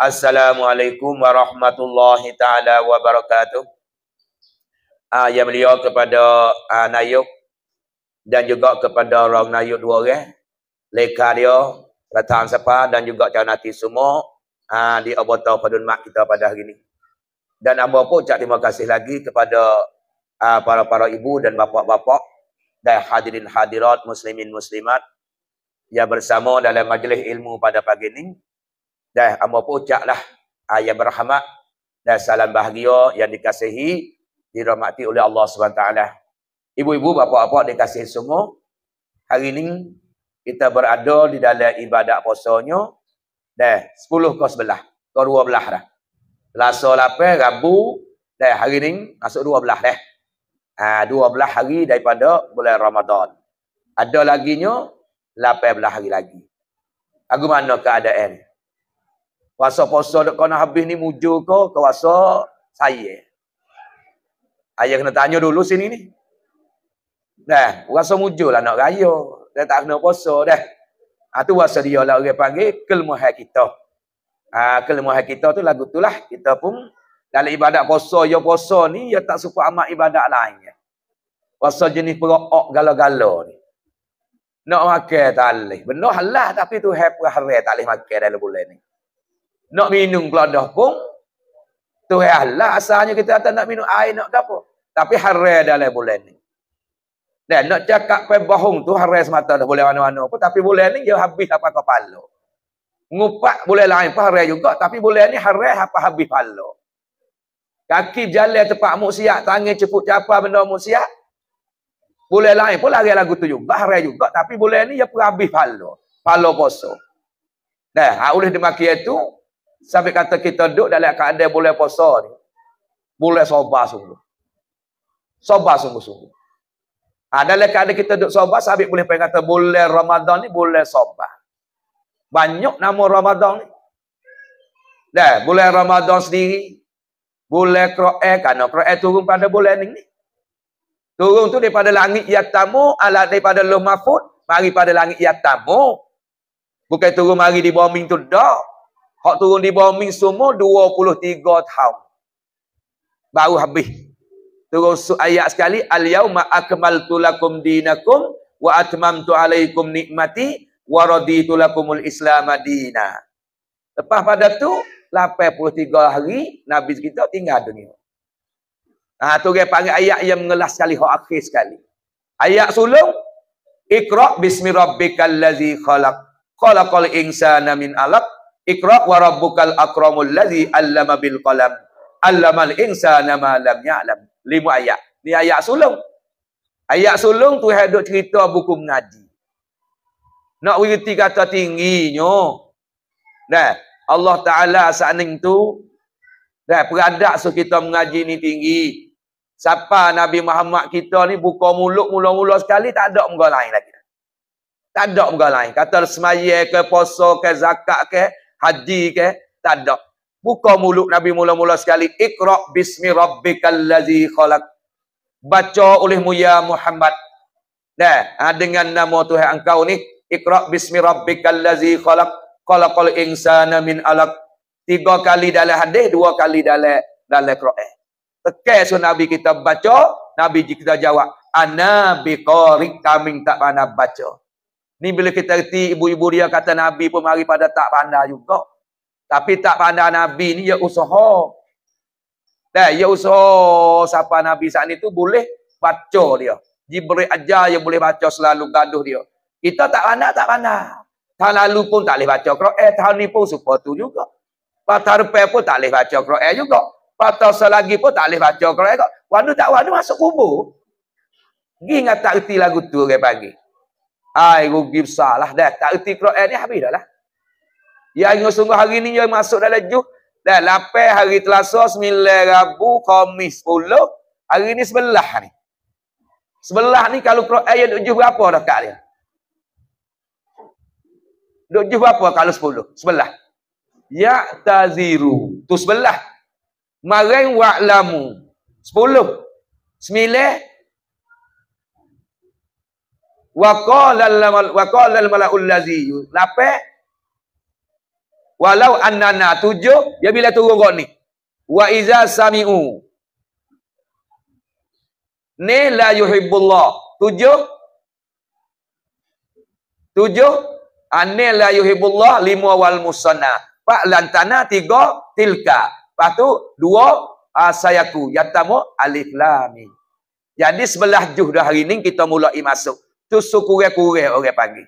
Assalamualaikum warahmatullahi taala wabarakatuh. Ah uh, yang beliau kepada uh, ah, Nayuk dan juga kepada orang Nayuk dua orang. Leka dia, Ratan Sapa dan juga Janati semua ah uh, di Abota Padun Mak kita pada hari ini. Dan apa pun ucap terima kasih lagi kepada uh, para-para ibu dan bapa-bapa dan hadirin hadirat muslimin muslimat yang bersama dalam majlis ilmu pada pagi ini Dah amo pun ucaplah ayat ah, berahmat dan salam bahagia yang dikasihi dirahmati oleh Allah SWT. Ibu-ibu, bapa-bapa dikasihi semua. Hari ini kita berada di dalam ibadat posonya dan 10 ke 11, ke 12 dah. Selasa 8, Rabu Dah hari ini masuk 12 dah. Ha, ah, 12 hari daripada bulan Ramadan. Ada laginya 18 hari lagi. Aku mana keadaan Kuasa puasa dak kena habis ni mujur ke kuasa saya. Ayah kena tanya dulu sini ni. Dah, rasa mujulah nak raya. dah tak kena puasa dah. Ah tu rasa dia lah orang panggil kelemahan kita. Ah kelemahan kita tu lagu tu lah. Kita pun dalam ibadat puasa, ya puasa ni ya tak suka amat ibadat lain. Puasa jenis perok gala-gala ni. Nak makan tak boleh. Benar lah tapi tu hai perahara tak boleh makan dalam bulan ni nak minum geladah pun tu ialah asalnya kita kata nak minum air nak apa tapi haram dalam bulan ni dan nak cakap pe bohong tu haram semata dah boleh mana-mana pun tapi bulan ni dia habis apa kepala ngupak boleh lain pun haram juga tapi bulan ni haram apa habis palo. kaki jalan tempat muksiat tangan ceput capa benda muksiat boleh lain pun lagi lagu tu juga haram juga tapi boleh ni ya pun habis kepala kepala poso dah ha, oleh demikian itu Sampai kata kita duduk dalam keadaan boleh puasa ni. Boleh sobat sungguh. Sobat sungguh-sungguh. Ada ha, dalam keadaan kita duduk sobat, sahabat boleh kata boleh Ramadan ni boleh sobat. Banyak nama Ramadan ni. Dah, boleh Ramadan sendiri. Boleh Kro'eh. Kerana Kro'eh turun pada boleh ni. Turun tu daripada langit yatamu, ala daripada lumafut, mari pada langit yatamu. Bukan turun mari di bawah tu dah. Hak turun di bawah min semua 23 tahun. Baru habis. Terus ayat sekali. Al-yawma akmaltu lakum dinakum wa atmamtu alaikum nikmati wa raditu lakumul Islam dina. Lepas pada tu, 83 hari Nabi kita tinggal dunia. Nah, ha, tu dia panggil ayat yang mengelas sekali, hak akhir sekali. Ayat sulung, Iqra' bismi rabbikal ladzi khalaq. Khalaqal insana min alaq Iqra wa rabbukal akramul ladzi 'allama bil qalam. 'Allamal insana ma lam ya'lam. Lima ayat. Ni ayat sulung. Ayat sulung tu hak duk cerita buku mengaji. Nak wirti kata tingginya. Dah, Allah Taala saning tu dah peradak so kita mengaji ni tinggi. Siapa Nabi Muhammad kita ni buka mulut mula-mula sekali tak ada muka lain lagi. Tak ada muka lain. Kata semaya ke, poso ke, zakat ke, haji ke tak ada buka mulut nabi mula-mula sekali iqra bismi rabbikal ladzi khalaq baca oleh ya Muhammad Nah ha, dengan nama Tuhan engkau ni iqra bismi rabbikal ladzi khalaq khalaqal insana min alaq tiga kali dalam hadis dua kali dalam dalam Quran Okay so nabi kita baca nabi kita jawab ana biqari kami tak pernah baca Ni bila kita reti ibu-ibu dia kata Nabi pun mari pada tak pandai juga. Tapi tak pandai Nabi ni ya usaha. Dah, ya usaha siapa Nabi saat ni tu boleh baca dia. Jibril aja yang boleh baca selalu gaduh dia. Kita tak pandai, tak pandai. Tahun lalu pun tak boleh baca Quran. Eh, tahun ni pun super tu juga. Patar pe pun tak boleh baca Quran eh, juga. Patar selagi pun tak boleh baca Quran eh, kok. Wanu tak wanu masuk kubur. Gi ngata erti lagu tu ke pagi. Ai rugi besarlah dah. Tak erti Quran ni habis dah lah. Yang sungguh hari ni yang masuk dalam juz, Dah lapai hari telasa, sembilan, rabu, komis, puluh. Hari ni sebelah ni. Sebelah ni kalau Quran yang juz berapa dah kat dia? Duduk juh berapa kalau sepuluh? Sebelah. Ya taziru. Tu sebelah. Mareng wa'lamu. Sepuluh. Sembilan, wa qala wa qala lapek walau annana tujuh ya bila turun kau ni wa iza sami'u ni la yuhibbullah tujuh tujuh ah, ani la yuhibbullah lima wal musanna pak lantana tiga tilka lepas dua asayaku ah, yatamu alif lami jadi sebelah juh dah hari ni kita mulai masuk tu sukurek-kurek orang pagi.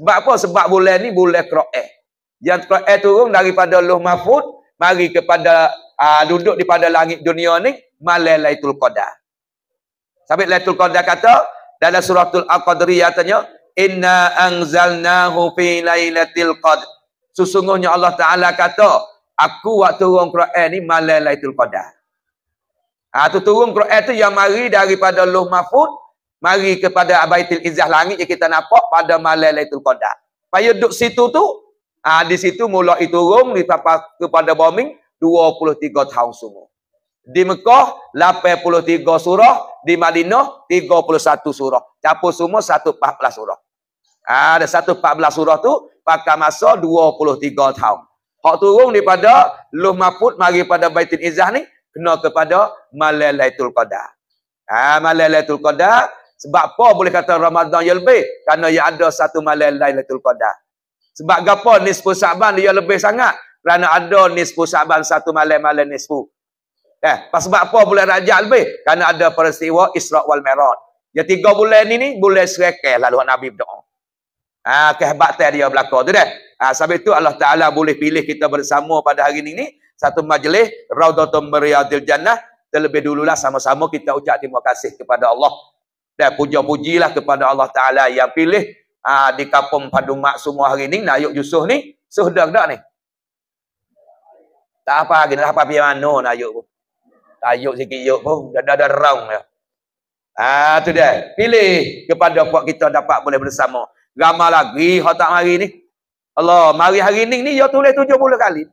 Sebab apa? Sebab boleh ni boleh kera'eh. Yang kera'eh turun daripada Allah Mahfud, mari kepada aa, ah, duduk di pada langit dunia ni, malai Laitul Qadar. Sampai Laitul Qadar kata, dalam surah Tul Al-Qadri, katanya, Inna angzalnahu fi laylatil qadr. Sesungguhnya Allah Ta'ala kata, Aku waktu turun kera'eh ni, malai Laitul Qadar. Ha, tu turun kera'eh tu yang mari daripada Allah Mahfud, mari kepada Baitul Izzah langit yang kita nampak pada malam Lailatul Qadar. Paya duduk situ tu, ha, di situ mula turun di kepada bombing 23 tahun semua. Di Mekah 83 surah, di Madinah 31 surah. Capo semua 114 surah. ada Ha, ada 114 surah tu pakai masa 23 tahun. Hak turun daripada Luh Mahfud mari pada Baitul Izzah ni kena kepada Malailatul Qadar. Ah ha, Malailatul Qadar sebab apa boleh kata Ramadan yang lebih? Kerana ia ada satu malam lain Lailatul Qadar. Sebab apa nisfu Saban dia lebih sangat? Kerana ada nisfu Saban satu malam-malam nisfu. Eh, pas sebab apa boleh Rajab lebih? Kerana ada peristiwa Isra wal Mi'raj. Ya tiga bulan ini boleh serakah lalu Nabi berdoa. Ah ha, kehebatan dia berlaku tu dah. Ah ha, sebab itu Allah Taala boleh pilih kita bersama pada hari ini satu majlis Raudhatul Riyadil Jannah terlebih dululah sama-sama kita ucap terima kasih kepada Allah dan puja-pujilah kepada Allah Ta'ala yang pilih ha, di kampung padung mak semua hari ni, Nayuk Yusuf ni, sudah tak ni? Tak apa lagi, tak apa pergi mana Nayuk pun. Tayuk sikit yuk pun, dah ada round ya. Ah tu dia. Pilih kepada puak kita dapat boleh bersama. Ramai lagi hak tak mari ni. Allah, mari hari ni ni ya tulis puluh kali.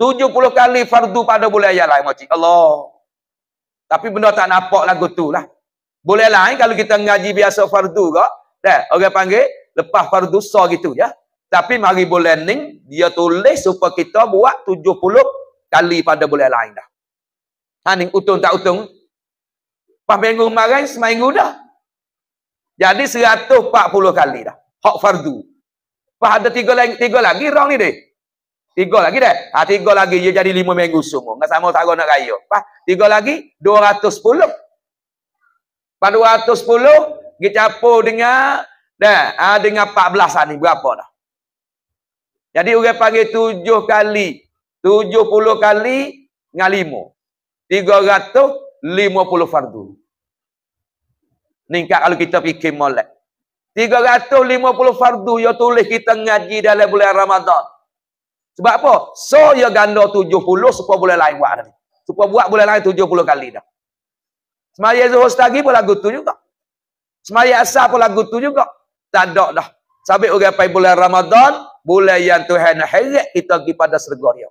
tujuh puluh kali fardu pada bulan yang lain macam Allah. Tapi benda tak nampak lagu tu lah. Boleh lain kalau kita ngaji biasa fardu ke. Dah, orang panggil lepas fardu so gitu ya. Tapi mari boleh ning dia tulis supaya kita buat tujuh puluh kali pada boleh lain dah. Ha ning utung tak utung? Pas minggu kemarin seminggu dah. Jadi puluh kali dah. Hak fardu. Pas ada tiga lagi, tiga lagi rong ni deh. Tiga lagi deh. Ha, tiga lagi dia jadi lima minggu semua. Nggak sama tak nak raya. Pas tiga lagi dua ratus puluh. Padahal 210 gecapur dengan dah ha, dengan 14 lah ni berapa dah. Jadi orang panggil tujuh kali tujuh puluh kali dengan lima puluh fardu. Ningkat kalau kita fikir molek. Tiga lima puluh fardu yang tulis kita ngaji dalam bulan Ramadan. Sebab apa? So, yang ganda puluh supaya boleh lain buat. Supaya buat boleh lain tujuh puluh kali dah. Semaya Zuhur setagi pun lagu tu juga. Semaya Asar pun lagu tu juga. Tak ada dah. Sampai orang pergi bulan Ramadan, bulan yang Tuhan nak heret, kita pergi pada serga dia.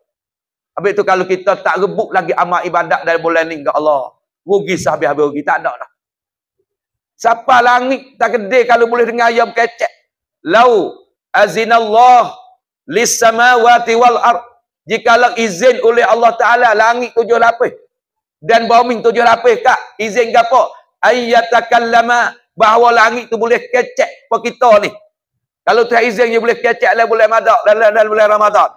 Habis tu kalau kita tak rebuk lagi amal ibadat dari bulan ni, ke Allah. Rugi sahabat habis rugi. Tak ada dah. Siapa langit tak kedai kalau boleh dengar ayam kecek. Lau azinallah lis samawati wal ar. Jikalau izin oleh Allah Ta'ala langit tujuh lapis dan bombing tujuh lapis kak izin gapo ayatakan lama bahawa langit tu boleh kecek apa kita ni kalau tak izin dia boleh kecek lah boleh madak dan lah, lah, boleh ramadhan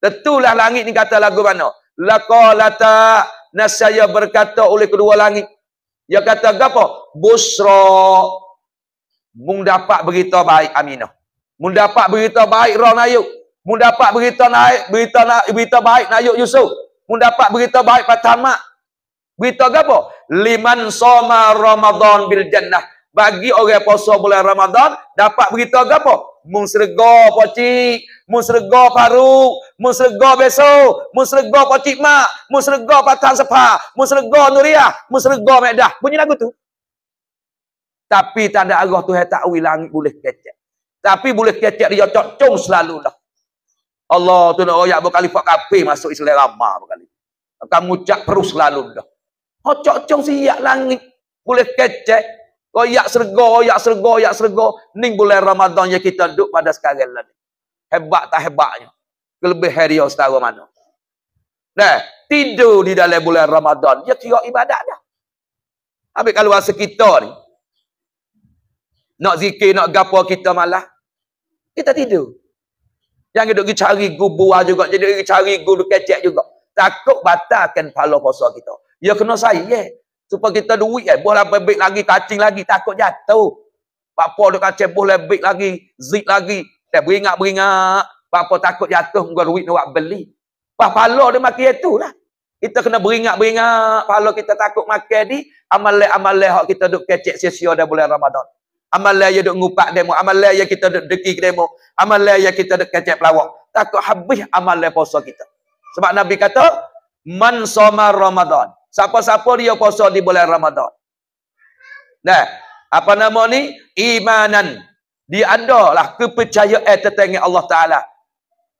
tentulah langit ni kata lagu mana laqalata nasaya berkata oleh kedua langit dia kata gapo busra mung dapat berita baik aminah mung dapat berita baik roh nayuk mung dapat berita naik berita naik berita baik nayuk yusuf mung dapat berita baik fatamah Berita apa? Liman soma Ramadan bil jannah. Bagi orang puasa bulan Ramadan dapat berita apa? Mun serga pacik, mun serga paru, mun beso, mun serga pacik mak, mun serga sepa, mun serga nuriah, mun medah. Bunyi lagu tu. Tapi tanda Allah tu tu tak awi langit boleh kecek. Tapi boleh kecek dia cocong selalu lah. Allah tu nak royak berkali kafir masuk Islam lama berkali. Akan ngucap perus selalu dah. Hocok cong siak langit. Boleh kecek. Koyak serga, koyak serga, koyak serga. Ini boleh Ramadan yang kita duduk pada sekarang lagi Hebat tak hebatnya. Kelebih hari yang setara mana. Nah, tidur di dalam bulan Ramadan. ya kira ibadat dah. Habis kalau rasa kita ni. Nak zikir, nak gapa kita malah. Kita tidur. Jangan duduk cari gubuah juga. Jangan duduk cari gubuah kecek juga. Takut batalkan pahala puasa kita. Ya kena saya. Ya. Supaya kita duit. Ya. Eh. Buah lebih baik lagi. Kacing lagi. Takut jatuh. Bapa ada kacang. Buah lebih baik lagi. Zik lagi. Dia beringat-beringat. Bapa takut jatuh. Muka duit nak buat beli. Bapa pala dia makin itu lah. Kita kena beringat-beringat. Pala kita takut makan di. amal amalai Hak kita duduk kecek sia dah bulan Ramadan. Amalai yang duduk ngupak demo. Amalai yang kita duduk deki demo. Amalai yang kita duduk kecek pelawak. Takut habis amalai puasa kita. Sebab Nabi kata, Man somar Ramadan. Siapa-siapa dia puasa di bulan Ramadan. Nah, apa nama ni? Imanan. Dia lah kepercayaan tertengah Allah Ta'ala.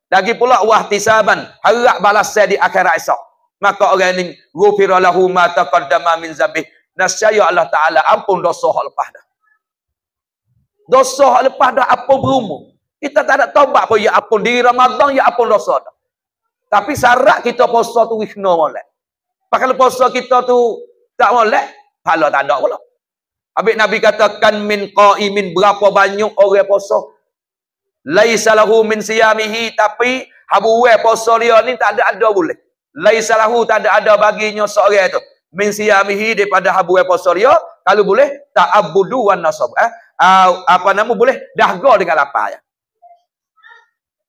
Lagi pula, wahtisaban. Harap balas saya di akhirat esok. Maka orang ini, Rufira lahu ma taqadama min zabih. Nasyaya Allah Ta'ala, ampun dosa hak lepas dah. Dosa hak lepas dah apa berumur. Kita tak ada tobat Apa yang apun ya Di Ramadan, ya apun dosa dah. Tapi syarat kita puasa tu, ikhna malam. Pakal puasa kita tu tak boleh? pahala tak ada pula. Habis Nabi katakan min qaimin berapa banyak orang puasa. Laisa lahu min siyamihi tapi habu puasa dia ni tak ada ada boleh. Laisa lahu tak ada ada baginya seorang tu. Min siyamihi daripada habu puasa dia kalau boleh ta'abudu wan nasab eh uh, apa nama boleh dahga dengan lapar ya.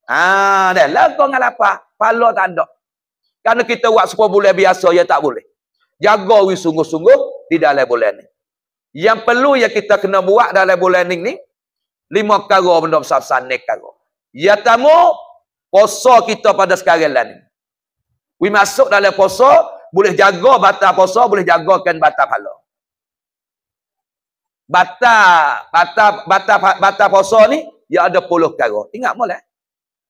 Ah, dah lagu dengan lapar, pala tak ada. Karena kita buat semua bulan biasa, ya tak boleh. Jaga we sungguh-sungguh di dalam bulan ni. Yang perlu yang kita kena buat dalam bulan ni, lima kara benda besar-besar ni kara. Yang pertama, puasa kita pada sekarang ni. We masuk dalam puasa, boleh jaga batal puasa, boleh jagakan batal pahala. Batal, Bata bata bata puasa ni, ya ada puluh kara. Ingat boleh?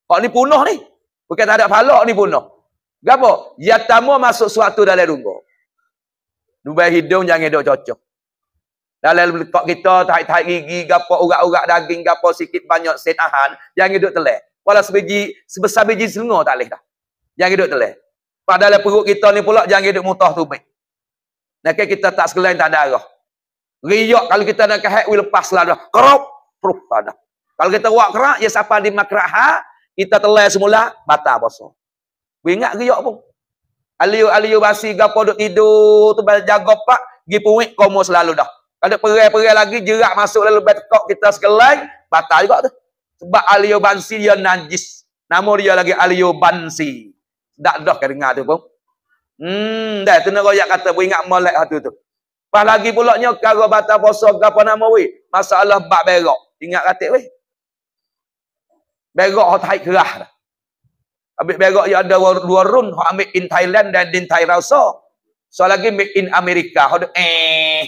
Kalau ni punah ni. Bukan tak ada pahala ni punah. Gapo? Ya tamu masuk suatu dalam rumba. Lubang hidung jangan dok cocok. Dalam lekok kita, tahi-tahi gigi, gapo urat-urat daging, gapo sikit banyak set ahan, jangan dok telek. Walau sebiji sebesar biji selengah tak leh dah. Jangan dok telek. Padahal perut kita ni pula jangan dok mutah tumit. Nak kita tak sekelain tak ada darah. Riak kalau kita nak kehat we lepas lah dah. Kerop, kerop dah. Kalau kita buat kerak, ya siapa di makrak kita telah semula, batal bosok. Ingat geriak pun. Aliu-aliu basi gapo duk tidur tu jaga pak gi puik komo selalu dah. Kalau perai-perai lagi jerak masuk lalu betok kita sekelai batal juga tu. Sebab aliu bansi dia najis. Nama dia lagi aliu bansi. Dak dah kedengar tu pun. Hmm, dah tu nak royak kata ingat molek satu tu. Pas lagi pulaknya kalau batal puasa gapo nama we? Masalah bab berok. Ingat katik we. Berok hot haid kerah dah. Habis berak ya ada dua run hok ambil in Thailand dan in Thai rasa. So lagi make in Amerika. Hok eh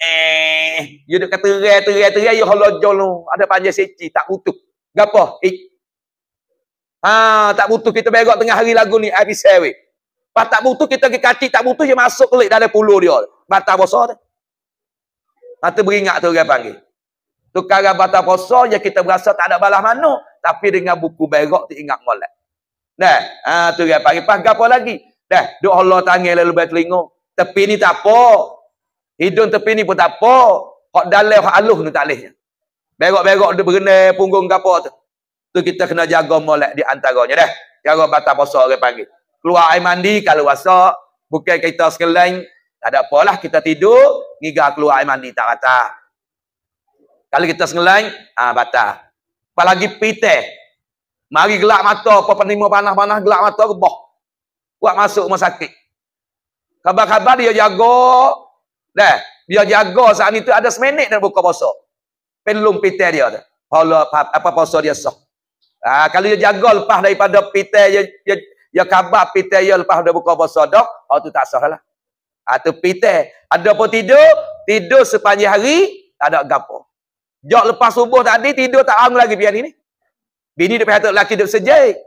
eh you dekat terai terai terai you hok lojol ada panjang seci tak utuh. Gapo? Eh. Ha tak butuh kita berak tengah hari lagu ni habis sewe. Pas tak butuh kita ke kaki tak butuh dia masuk kelik dalam pulau dia. Batal puasa ha, tu. Hatu beringat tu orang panggil. Tukar batal kosong ya kita berasa tak ada balas mano tapi dengan buku berak tu ingat molek. Dah, ha, tu dia pagi pas gapo lagi. Dah, duk Allah tangan lalu bait telinga. Tepi ni tak apa. Hidung tepi ni pun tak apa. Hak dalam hak aluh ni tak leh. Berok-berok dia berenai punggung gapo tu. Tu kita kena jaga molek di antaranya dah. Jaga batas puasa orang pagi. Keluar air mandi kalau rasa bukan kita sekalian tak ada apalah kita tidur ngiga keluar air mandi tak rata. Kalau kita sengelang, ah ha, batal. Apalagi pite, Mari gelap mata apa penima panah-panah gelap mata rebah. Buat masuk rumah sakit. Khabar-khabar dia jaga. Dah, dia jaga saat itu ada seminit nak buka puasa. Pelum pitel dia tu. Pala apa puasa dia sok. Ah, ha, kalau dia jaga lepas daripada pitel dia dia, dia khabar pitel dia lepas dah buka puasa dah, oh tu tak sah lah. Ah tu pitel. Adapun tidur, tidur sepanjang hari tak ada gapo. Jok lepas subuh tadi tidur tak ang lagi pian ini. Bini duduk pihak lelaki duduk sejik.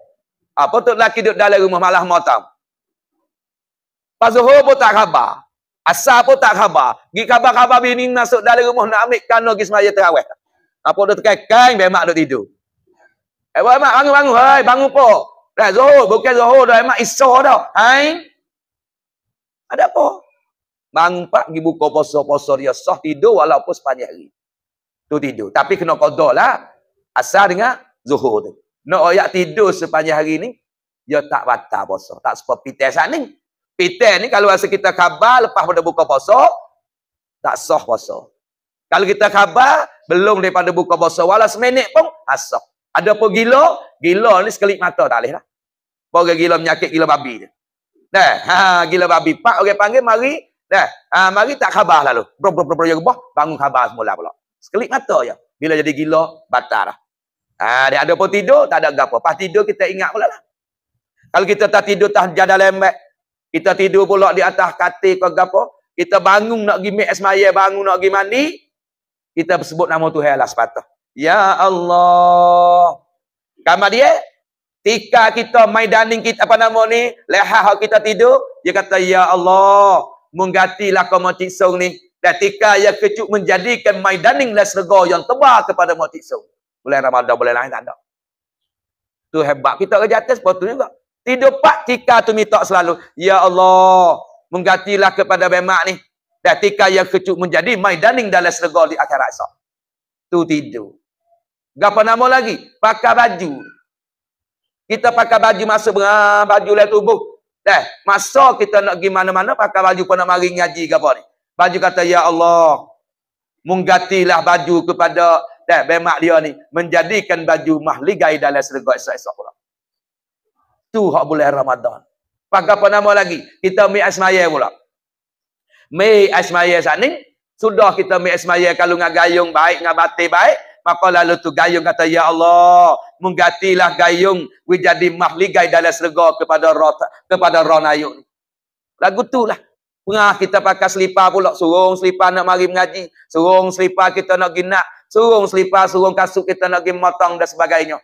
Apa tu lelaki duduk dalam rumah malah matam. Pas Zohor, pun tak khabar. Asal pun tak khabar. Gi khabar-khabar bini masuk dalam rumah nak ambil kanu pergi semaya terawih. Apa duduk terkekang, biar mak duduk tidur. Eh, buat mak bangun-bangun. Hai, bangun po. Dah zuhur, bukan zuhur dah. Mak iso dah. Hai. Ada apa? Bangun pak pergi buka poso-poso dia. Soh tidur walaupun sepanjang hari. Tu tidur. Tapi kena kodol lah. Asal dengar zuhur tu. Nak oyak tidur sepanjang hari ni, dia tak batal puasa. Tak sebab pitas lah ni. Pitas ni kalau rasa kita khabar lepas pada buka puasa, tak sah puasa. Kalau kita khabar, belum daripada buka puasa. Walau seminit pun, asah. Ada pun gila, gila ni sekelip mata tak boleh lah. Pergi gila menyakit gila babi ni. Nah, ha, gila babi. Pak orang okay, panggil, mari. Nah, ha, mari tak khabar lalu. Bro, bro, bro, bro, bro, bangun khabar semula pula. Sekelip mata je. Bila jadi gila, batal lah. Ah, dia ada pun tidur, tak ada apa. Pas tidur kita ingat pula lah. Kalau kita tak tidur tak jadi lembek. Kita tidur pula di atas katil ke apa. kita bangun nak pergi mek semaya, bangun nak pergi mandi, kita sebut nama Tuhan Allah sepatah. Ya Allah. Kamu dia Tika kita maidaning kita apa nama ni lehah kita tidur dia kata ya Allah menggantilah kau motisong ni dan tika ya yang kecuk menjadikan maidaning lah yang tebal kepada motisong bulan Ramadan, bulan lain tak ada. Tu hebat. Kita kerja atas pun tu juga. Tidur pak tika tu minta selalu. Ya Allah, menggantilah kepada bemak ni. Dan tika yang kecuk menjadi maidaning dalam selegol di akhirat esok. Tu tidur. Gapa nama lagi? Pakai baju. Kita pakai baju masuk ha, baju lah tubuh. Eh, masa kita nak pergi mana-mana pakai baju pun nak mari ngaji ke ni. Baju kata, Ya Allah, menggantilah baju kepada dan bemak dia ni menjadikan baju mahligai dalam serga esok-esok pula. Tu hak bulan Ramadan. Pakai apa nama lagi? Kita mi asmaya pula. Mi asmaya sana sudah kita mi asmaya kalau ngah gayung baik ngah batik baik maka lalu tu gayung kata ya Allah menggatilah gayung we mahligai dalam serga kepada roh kepada roh ronayu. Lagu tu lah. Pengah kita pakai selipar pula. Surung selipar nak mari mengaji. Surung selipar kita nak ginak. Surung selipar, surung kasut kita nak pergi motong dan sebagainya.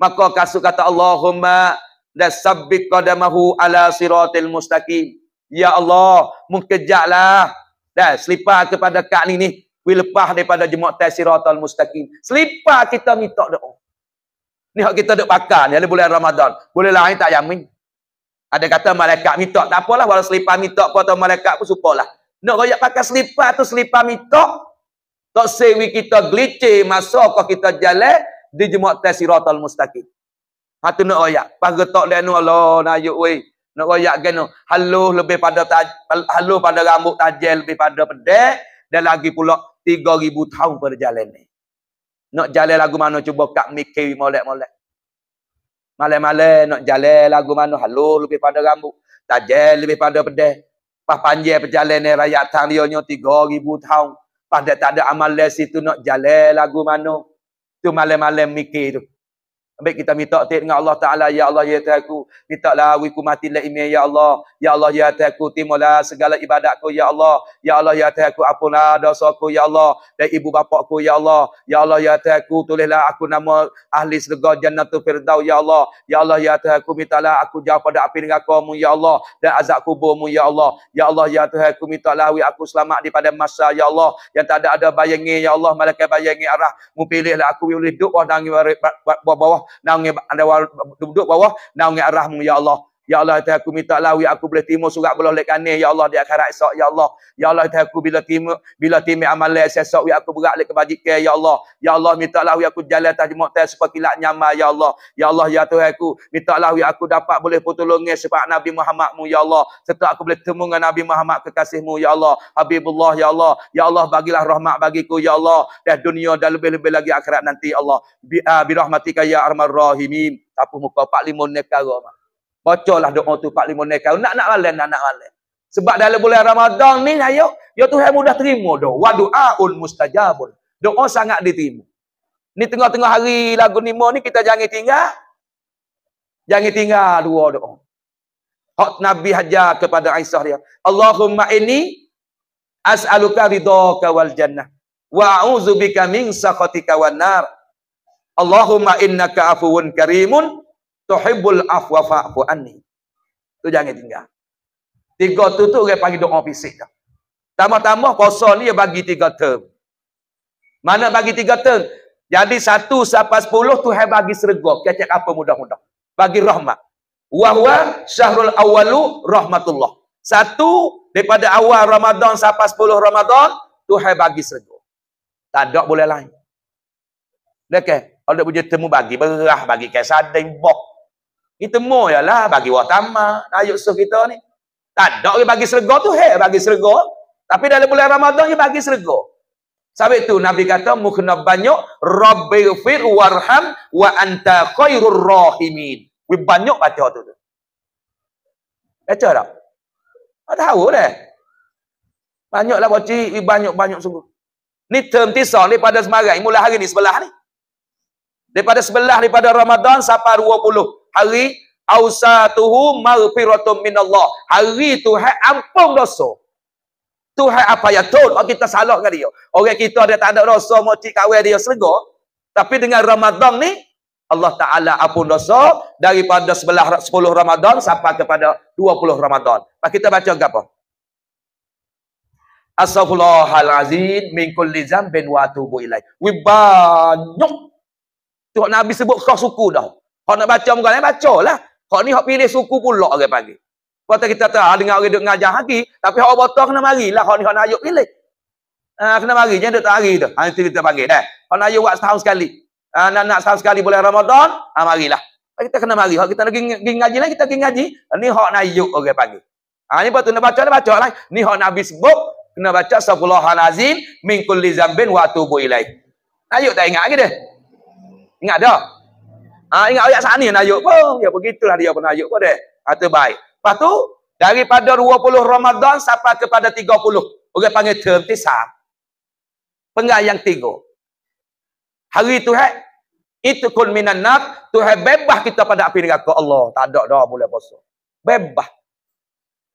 Maka kasut kata Allahumma dasabbit qadamahu ala siratil mustaqim. Ya Allah, mengkejaklah. Dah, selipar kepada kak ni ni. We lepah daripada jemaat tes siratul mustaqim. Selipar kita minta doa. Ni hak kita duk pakar ni, ada bulan Ramadan. Boleh lah, tak yamin. Ada kata malaikat mitok tak apalah. Walau selipar mitok pun, atau malaikat pun supalah. Nak royak pakai selipar tu, selipar mitok tak sewi kita gelicir masa kau kita jalan di jemaat tasiratul mustaqim. Ha tu nak royak. Pas getok dia anu Allah nak weh. Nak royak kena haluh lebih pada haluh pada rambut tajel lebih pada pedek dan lagi pula 3000 tahun perjalanan ni. Nak jalan lagu mana cuba kak mikir molek-molek. Malai-malai nak jalan lagu mana haluh lebih pada rambut tajel lebih pada pedek. Pas panjang perjalanan rakyat tang dia 3000 tahun. Pandai tak ada amal situ nak jalan lagu mana. Tu malam-malam mikir tu. Baik kita minta tiap dengan Allah Ta'ala, Ya Allah, Ya Tuhan ku. Minta lah, wiku mati lah ime, Ya Allah. Ya Allah, Ya Tuhan ku. Timulah segala ibadat Ya Allah. Ya Allah, Ya Tuhan ku. Apunlah dosa Ya Allah. Dan ibu bapak Ya Allah. Ya Allah, Ya Tuhan ku. Tulislah aku nama ahli jannah tu firdaw, Ya Allah. Ya Allah, Ya Tuhan ku. Minta lah aku jauh pada api dengan kau, Ya Allah. Dan azab kuburmu, Ya Allah. Ya Allah, Ya Tuhan ku. Minta lah, wiku aku selamat di pada masa, Ya Allah. Yang tak ada ada bayangi, Ya Allah. Malaikat bayangi arah. Mu pilih lah aku. Wiku duduk wah, nangis, bawah naungi anda duduk bawah naungi arahmu ya Allah Ya Allah, hati aku minta lah, ya aku boleh timur surat belah lekane. Ya Allah, dia akan esok. Ya Allah, ya Allah, hati aku bila timur, bila timur amal sesak, ya aku berat lek kebajikan. Ya Allah, ya Allah, minta lah, ya aku jalan atas jemuk supaya kilat nyaman. Ya Allah, ya Allah, ya Tuhan aku, minta lah, ya aku dapat boleh putulungnya sebab Nabi Muhammadmu. ya Allah. Setelah aku boleh temu dengan Nabi Muhammad kekasihmu, ya Allah. Habibullah, ya Allah. Ya Allah, bagilah rahmat bagiku, ya Allah. Dah dunia dah lebih-lebih lagi akhirat nanti, Allah. Bi, uh, birahmatika ya armar rahimim. Tapi muka 45 nekara, Bacalah doa tu 45 tahun. Nak nak lalai, nak nak lalai. Sebab dalam bulan Ramadan ni, ayo, ya Tuhan mudah terima doa. Wa du'aun mustajabun. Doa sangat diterima. Ni tengah-tengah hari lagu ni mo ni kita jangan tinggal. Jangan tinggal dua doa. Hak Nabi hajar kepada Aisyah dia. Allahumma ini as'aluka ridhaka wal jannah wa a'udzu bika min sakhatika wan nar. Allahumma innaka afuwun karimun tuhibbul afwa fa'fu anni. Tu jangan tinggal. Tiga tu tu orang panggil doa fisik dah. Tambah-tambah puasa ni bagi tiga term. Mana bagi tiga term? Jadi satu sampai sepuluh tu hai bagi serga. Kacak apa mudah-mudah. Bagi rahmat. Wahwa syahrul awalu rahmatullah. Satu, daripada awal Ramadan sampai sepuluh Ramadan, tu hai bagi serga. Tak ada boleh lain. Okay. Kalau dia punya temu bagi berah, bagi kesadeng, bok, kita mau ialah bagi wah tamak, ayuk suh kita ni. Tak ada dia bagi serga tu, hei bagi serga. Tapi dalam bulan Ramadan dia bagi serga. Sebab tu Nabi kata, mukna banyak, Rabbi fir warham wa anta khairur rahimin. Wih banyak baca tu. tu. Baca tak? Tak tahu dah. Banyaklah baca, wih banyak-banyak sungguh. Ni term tisang daripada semarang, mula hari ni sebelah ni. Daripada sebelah, daripada Ramadan, sampai puluh hari ausatuhu maghfiratun minallah hari tu tuhan ampun dosa tuhan apa ya tu oh, kita salah dengan dia orang kita ada tak ada dosa mati kawin dia serga tapi dengan ramadan ni Allah Ta'ala ampun dosa daripada sebelah 10 Ramadan sampai kepada 20 Ramadan. Mari kita baca apa? apa? Astaghfirullahalazim min kulli dzambin wa atubu ilaih. Wibanyuk. Tuhan Nabi sebut kau suku dah. Kalau nak baca muka lain, eh, baca lah. Kalau ni, kalau pilih suku pulak orang pagi. Kalau kita tahu, dengar orang duduk ngajar lagi, tapi kalau botol kena mari lah. Kalau ni, kalau nak ayuk pilih. Ah, kena mari, jangan duduk tak hari tu. Ah, nanti kita panggil dah. Eh. Kalau nak ayuk buat setahun sekali. Ah, nak, nak setahun sekali boleh Ramadan, ah, marilah. Ah, kita kena mari. Kalau kita nak pergi ngaji lah, kita pergi ngaji. Ah, ni, kalau nak ayuk orang pagi. Ah, ni patut nak baca, nak baca lah. lah. Ni, kalau nak habis buk, kena baca sepuluhan azim, minkul li bin watubu ilaih. Ayuk tak ingat lagi dia? Ingat dah? Ha, ingat ayat saat ni najuk pun. Ya begitulah dia pun najuk pun deh. Ah, Atau baik. Lepas tu, daripada 20 Ramadan sampai kepada 30. Orang panggil term tisam. Pengah yang tiga. Hari tu hak. Itu kun minan nak. Tu bebas kita pada api neraka Allah. Tak ada dah boleh bosok. Bebas.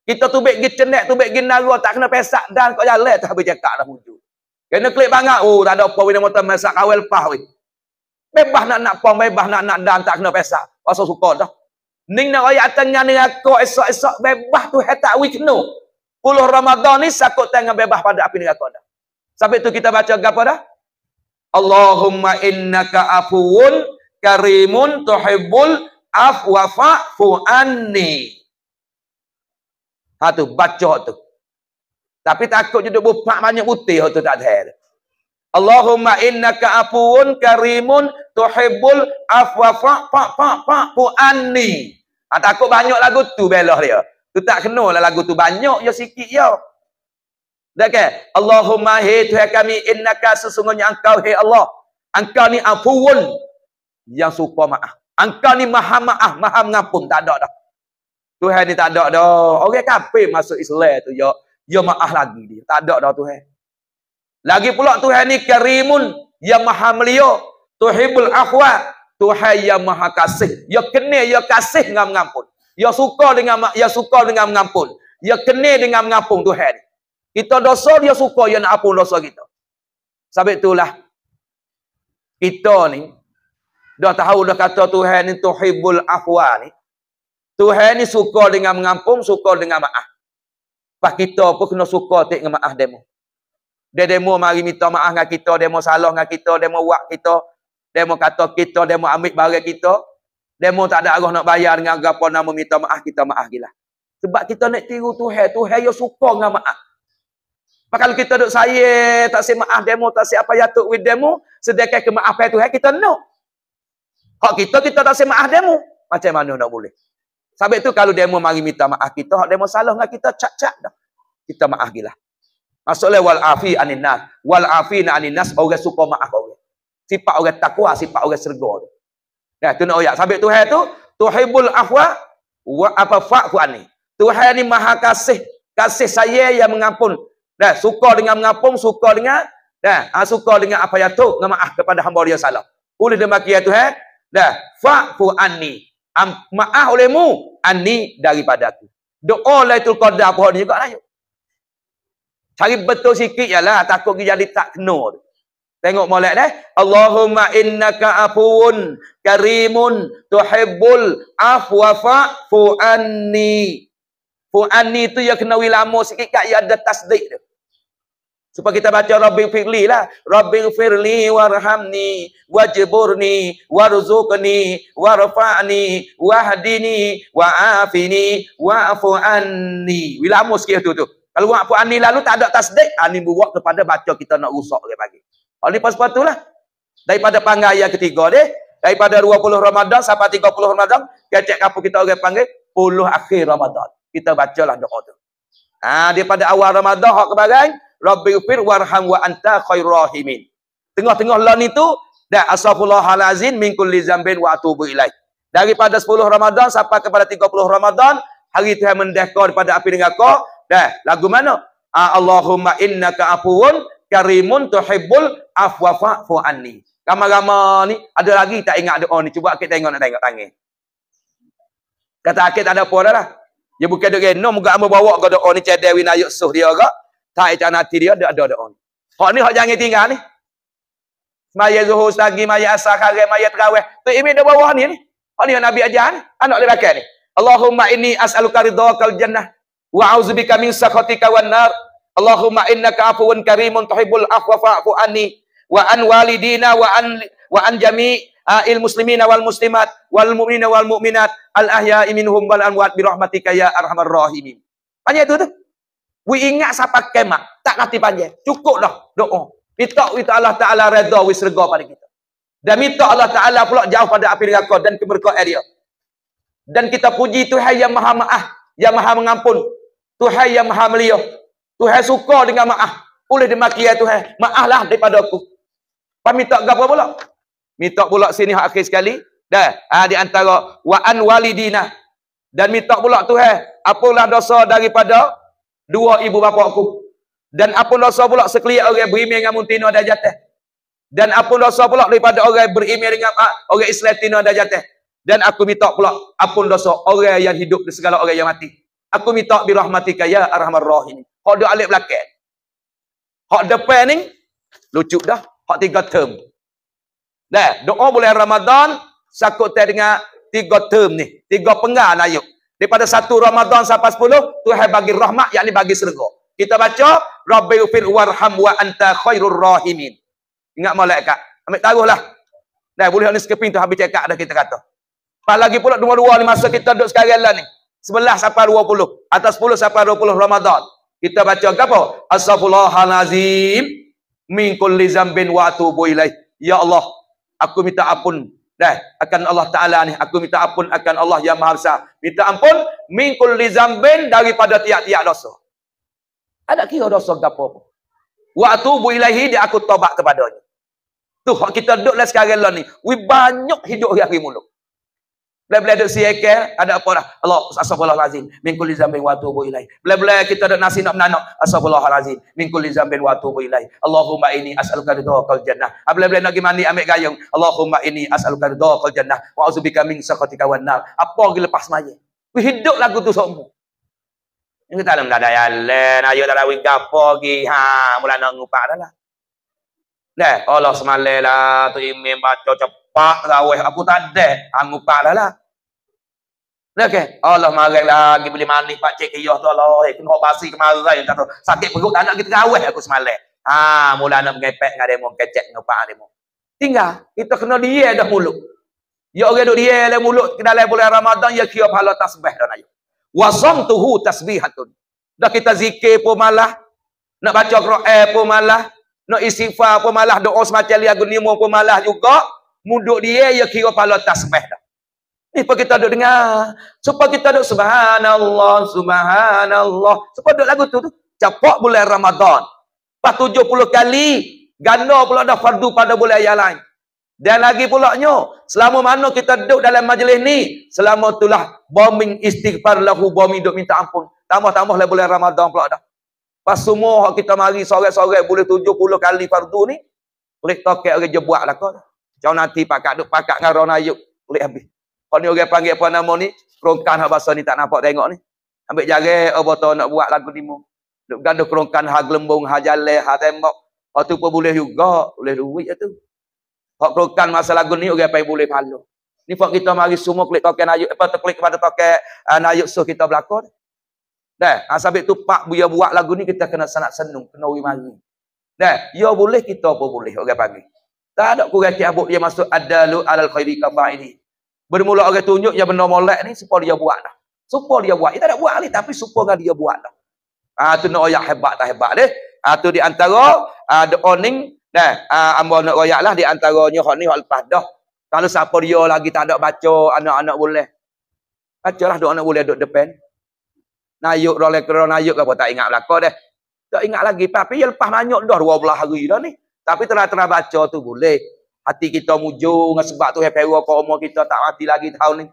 Kita tu baik gitu nak, tu baik gitu tak kena pesak dan kau jalan tak habis cakap dah hujung. Kena klik banget, oh tak ada apa-apa, motor masak kawal lepas Bebas nak nak puang, bebas nak nak dan tak kena pesa. Pasal suka dah. Ning nak rakyat tengah ni aku esok-esok bebas tu hai tak wik Puluh Ramadan ni sakut tengah bebas pada api ni aku dah. Sampai tu kita baca apa dah? Allahumma innaka afuun karimun tuhibbul afwafa anni. Ha tu, baca tu. Tapi takut je duk bupak banyak putih tu tak ada. Allahumma innaka afuun karimun tuhibbul afwa fa fa fa fa puani. Ha, takut banyak lagu tu belah dia. Tu tak kena lah lagu tu. Banyak je sikit je. Okay. Allahumma hei tuhai kami innaka sesungguhnya engkau hei Allah. Engkau ni afuun yang suka maaf. Engkau ni maha maaf, maha mengampun. Tak ada dah. Tuhai ni tak ada dah. Orang okay, kapir masuk Islam tu. Ya, ya maaf lagi dia. Tak ada dah tuhai. Lagi pula Tuhan ni karimun yang maha melio, tuhibul akhwa, Tuhan yang maha kasih. Ya kene ya kasih ngam-ngampun, Ya suka dengan ya suka dengan mengampun. Ya kene dengan mengampun Tuhan. Kita dosa dia suka ya nak ampun dosa kita. Sabit itulah kita ni dah tahu dah kata Tuhan ni tuhibul akhwa ni. Tuhan ni suka dengan mengampun, suka dengan maaf. Pak kita pun kena suka tak dengan maaf demo. Dia demo mari minta maaf dengan kita, demo salah dengan kita, demo buat kita, demo kata kita, demo ambil barang kita. Demo tak ada arah nak bayar dengan apa nama minta maaf kita maaf gila. Sebab kita nak tiru Tuhan, Tuhan yo suka dengan maaf. Maka kalau kita duk saya tak si maaf demo, tak si apa yatuk with demo, sedekah ke maaf Tuhan kita nak. Hak kita kita tak si maaf demo, macam mana nak boleh? Sebab tu kalau demo mari minta maaf kita, hak demo salah dengan kita cak-cak dah. Kita maaf gila. Maksudnya wal afi aninas. Wal afi na aninas orang suka maaf orang. Sifat orang takwa, sifat orang serga. Ya, tu nak oyak. Sabit Tuhan tu, tuhibul afwa wa apa fa'fu ani. Tuhan ni maha kasih, kasih saya yang mengampun. Dah kan, suka dengan mengampun, suka dengan dah kan, ha, suka dengan apa ya tu ngemaah kepada hamba dia salah. Oleh demikian Tuhan, dah fa'fu ani. Am, maaf olehmu ani daripada aku. Doa Lailatul Qadar pun juga lah. Cari betul sikit lah takut dia jadi tak kena. Tengok molek deh. Allahumma innaka afuun karimun tuhibbul afwa fa'fu anni. Fu anni tu ya kena ulama sikit kak ya ada tasdik dia. Supaya kita baca Rabbi Firli lah. Rabbi Firli warhamni, wajiburni, warzukni, warfa'ni, wahdini, wa'afini, wa'afu'anni. Wilamu sikit tu tu. Kalau buat puan ni lalu tak ada tasdik, ani buat kepada baca kita nak rusak ke pagi. Oleh pas patulah. Daripada panggil ayat ketiga deh, daripada 20 Ramadan sampai 30 Ramadan, kecek kapu kita orang panggil puluh akhir Ramadan. Kita bacalah doa tu. Ha, daripada awal Ramadan hak kebarang, Rabbi ufir warham wa anta khairahimin. Tengah-tengah lah ni tu, dan asafullah halazin min kulli zambin wa atubu ilaih. Daripada 10 Ramadan sampai kepada 30 Ramadan, hari Tuhan mendekor daripada api dengan kau, Dah, lagu mana? Ah, Allahumma innaka afuwun karimun tuhibbul afwa fa'fu anni. Kama-kama ni ada lagi tak ingat doa oh, ni. Cuba kita tengok nak tengok tangan. Kata akhir ada apa dah lah. Dia bukan duk reno muka ambo bawa ke doa oh, ni cedek win ayuk suh dia gak. Tak ikan hati dia ada doa doa ni. ni hak jangan tinggal ni. Maya zuhur lagi, maya asar kare, maya terawih. Tu ini dia bawah ni ni. Hak ni Nabi ajar ni. Anak dia pakai ni. Allahumma inni as'aluka ridhaka al jannah. Wa auzubika min sakhatika wan nar. Allahumma innaka afuwun karimun tuhibbul afwa fa'fu anni wa an walidina wa an wa an jami'il muslimina wal muslimat wal mu'mina wal mu'minat al ahya'i minhum wal anwat bi rahmatika ya arhamar rahimin. Panjang itu tu. Wi ingat siapa kemak, tak nanti panjang. Cukup dah doa. Minta minta Allah Taala redha wis rega pada kita. Dan minta Allah Taala pula jauh pada api neraka dan kemerkaan dia. Dan kita puji Tuhan yang Maha Maaf, yang Maha Mengampun, Tuhan yang maha melio. Tuhan suka dengan maaf. Boleh dimaki ya Tuhan. Maaflah daripada aku. Pak minta gapo pula? Minta pula sini hak akhir sekali. Dah, ha, di antara wa walidina. Dan minta pula Tuhan, apalah dosa daripada dua ibu bapa aku? Dan apa dosa pula sekelia orang berimi dengan muntino dan jatah? Dan apa dosa pula daripada orang berimi dengan ah, orang Islam tino dan jatah? Dan aku minta pula apa dosa orang yang hidup di segala orang yang mati? aku minta bi rahmatika ya arhamar rahim hak dia alik belakang hak depan ni lucu dah hak tiga term nah doa boleh ramadan sakut tak dengar tiga term ni tiga penggal lah, ayuk daripada satu ramadan sampai sepuluh tu tuhan bagi rahmat Yang yakni bagi syurga kita baca rabbi ufir warham wa anta khairur rahimin ingat malaikat ambil lah. dah boleh ni sekeping tu habis cakap dah kita kata apalagi pula dua-dua ni masa kita duduk sekarang lah ni Sebelah sampai 20 atas 10 sampai 20 Ramadan kita baca apa astaghfirullahal Minkul Lizam bin zambin wa ya Allah aku minta ampun dah akan Allah taala ni aku minta ampun akan Allah yang maha besar minta ampun Minkul Lizam bin daripada tiap-tiap dosa ada kira dosa apa Waktu wa dia aku tobat kepadanya tu kita duduklah sekarang lah ni we banyak hidup hari mulut bila-bila ada siakir, ada apa dah. Allah, asafullah razim. Min kulli zambin wa tubu ilaih. Bila-bila kita ada nasi nak menanak, asafullah razim. Min kulli zambin wa tubu ilaih. Allahumma ini as'aluka ridho kal jannah. Ah, Bila-bila nak pergi mandi ambil gayung, Allahumma ini as'aluka ridho kal jannah. Wa azubika min sakotika wa Apa lagi lepas maya? Hidup lagu tu sokmu. Ini kita dalam dada ya len, ayo dada wigapo lagi. Ha, mula nak ngupak dah lah. Nah, Allah semalai lah, tu imim baca cepat. Aku tak ada, ha, ngupak dah lah. Nak Okey. Allah maranglah lagi beli manis pak cik kiyah tu Allah. Eh, kena basi kemarai kata tu. Sakit perut tak nak pergi terawih aku semalam. Ha, mula nak mengepek dengan demo kecek dengan pak demo. Tinggal kita kena dia dah mulut. Ya orang duk dia le mulut ke dalam bulan Ramadan ya kiyah pahala tasbih dan ayo. Wa samtuhu tasbihatun. Dah kita zikir pun malah nak baca Quran pun malah nak istighfar pun malah doa semacam lagu ni pun malah juga. Muduk dia ya kiyah pahala tasbih dah. Supaya kita duduk dengar. Supaya kita duduk subhanallah, subhanallah. Supaya duduk lagu tu tu. Capok bulan Ramadan. Pas tujuh puluh kali. Ganda pula dah fardu pada bulan yang lain. Dan lagi pula nyo. Selama mana kita duduk dalam majlis ni. Selama itulah. Bombing istighfar lahu. Bombing duduk minta ampun. Tambah-tambah lah bulan Ramadan pula dah. Pas semua kita mari sore-sore. Boleh tujuh puluh kali fardu ni. Boleh tokek orang je buat lah kau. Jauh nanti pakak duduk pakak ngarau Ronayuk. Boleh habis. Kalau ni orang panggil apa nama ni, kerongkan hak bahasa ni tak nampak tengok ni. Ambil jari apa tu nak buat lagu ni mu. Duk gaduh kerongkan hak gelembung, hak jale, hak tembok. Hak tu pun boleh juga, boleh duit je lah tu. Hak kerongkan masa lagu ni orang panggil boleh palu. Ni pun kita mari semua klik token ayuk, apa tu klik kepada token eh, ayuk so kita berlakon. Dah, asal ha, itu pak buya buat lagu ni kita kena sangat senang, kena uri mari. Dah, ya boleh kita apa boleh orang panggil. Tak ada kurang tiap dia masuk adalu alal khairi kafa ini. Bermula orang tunjuk yang benar molek ni supaya dia buat dah. Supaya dia buat. Dia tak nak buat ni tapi supaya kan dia buat dah. Ah tu nak royak hebat tak hebat deh. Ha, ah tu di antara ah the owning deh. ah ambo nak royaklah di antaranya hak ni hak lepas dah. Kalau siapa dia lagi tak ada baca anak-anak boleh. Bacalah doa anak boleh dok depan. Nayuk roleh kerana nayuk apa tak ingat belakang deh. Tak ingat lagi. Tapi yang lepas banyak dah 12 hari dah ni. Tapi telah-telah baca tu boleh hati kita mujur dengan sebab tu hepero apa umur kita tak mati lagi tahun ni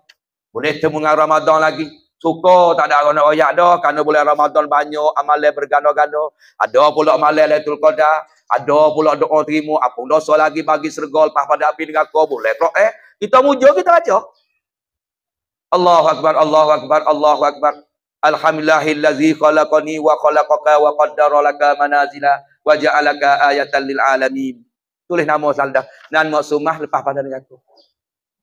boleh temu dengan Ramadan lagi suka tak ada orang nak royak dah kerana bulan Ramadan banyak amalan berganda-ganda ada pula amalan Lailatul Qadar ada pula doa terima apa dosa lagi bagi sergol pas pada api dengan kau boleh tak eh kita mujur kita baca Allahu akbar Allahu akbar Allahu akbar Alhamdulillahillazi khalaqani wa khalaqaka wa qaddara laka manazila wa ja'alaka ayatan lil alamin tulis nama salda nan sumah lepas pada dengan aku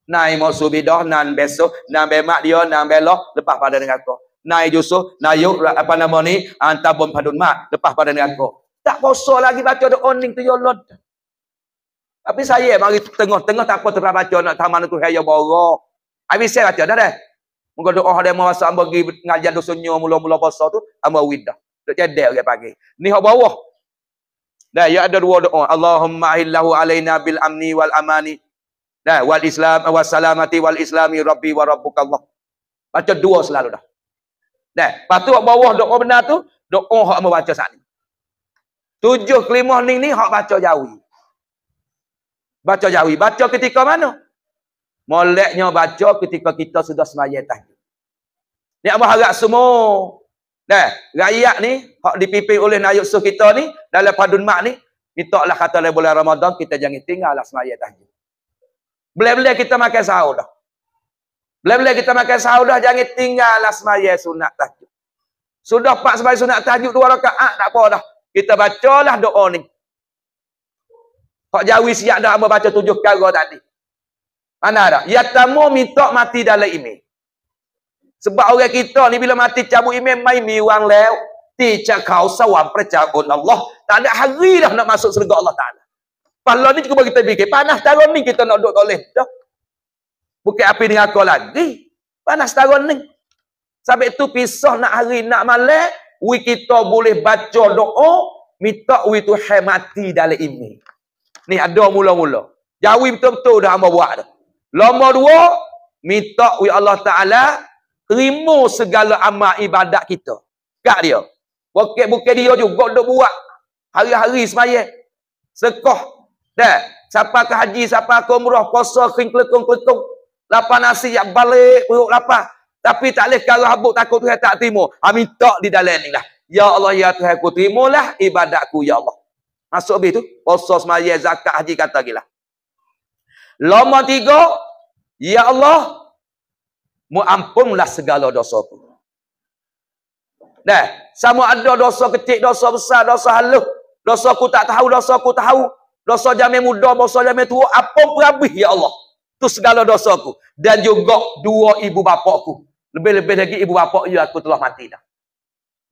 nai maksud bidah nan besok nan bemak dia nan belah lepas pada dengan aku nai jusuh yuk apa nama ni Anta bom padun mak lepas pada dengan aku tak puasa lagi baca doa ning tu ya lord tapi saya mari tengah-tengah tak apa terlalu baca nak taman tu saya borok habis saya baca dah dah Muka doa ada yang masa ambil pergi ngajar dosa nyawa mula-mula pasal tu, ambil widah. Tak cedek ke pagi. Ni hak bawah, Dah, ya ada dua doa. Allahumma ahillahu alaina bil amni wal amani. Dah, wal islam wal salamati wal islami rabbi wa rabbuka Allah. Baca dua selalu dah. Dah, lepas tu bawah doa benar tu, doa hak mau baca sat ni. Tujuh kelimah ni ni hak baca jawi. Baca jawi, baca ketika mana? Moleknya baca ketika kita sudah semayang tahajud. Ni Allah harap semua Nah, rakyat ni hak dipimpin oleh Nayib Suh kita ni dalam padun mak ni, kita lah kata dalam bulan Ramadan kita jangan tinggallah sembahyang tahajud. Bila-bila kita makan sahur dah. Bila-bila kita makan sahur dah jangan tinggallah sembahyang sunat tahajud. Sudah pak sembahyang sunat tahajud dua rakaat tak apa dah. Kita bacalah doa ni. Hak jawi siap dah apa baca tujuh perkara tadi. Mana dah? Ya tamu minta mati dalam ini. Sebab orang kita ni bila mati cabut iman mai miwang lew. Tiada kau sawam percakapan Allah. Tak ada hari dah nak masuk surga Allah Ta'ala. Pahlawan ni cuba kita fikir. Panas tarun ni kita nak duduk toleh. Dah. Bukit api dengan kau lagi. Panas tarun ni. Sampai tu pisah nak hari nak malek, We kita boleh baca doa. Minta we tu mati dalam ini. Ni ada mula-mula. Jawi betul-betul dah hamba buat dah. Lama dua. Minta we Allah Ta'ala. Terima segala amal ibadat kita. Kak dia. Bukit-bukit dia juga duk buat. Hari-hari semaya. Sekoh. Dah. Siapa ke haji, siapa ke umrah, puasa, kering keletung-keletung. Lapan nasi yang balik, perut lapar. Tapi tak boleh kalau habuk takut Tuhan tak terima. Amin ha, tak di dalam ni lah. Ya Allah, ya Tuhan ku lah ibadatku, ya Allah. Masuk habis tu. Puasa, semaya, zakat, haji kata gila. Lama tiga. Ya Allah, Muampunlah segala dosa aku. Dah. Sama ada dosa kecil, dosa besar, dosa halus. Dosa aku tak tahu, dosa aku tahu. Dosa jamin muda, dosa jamin tua. Apa perabih, ya Allah. tu segala dosa aku. Dan juga dua ibu bapa aku. Lebih-lebih lagi ibu bapa ya aku telah mati dah.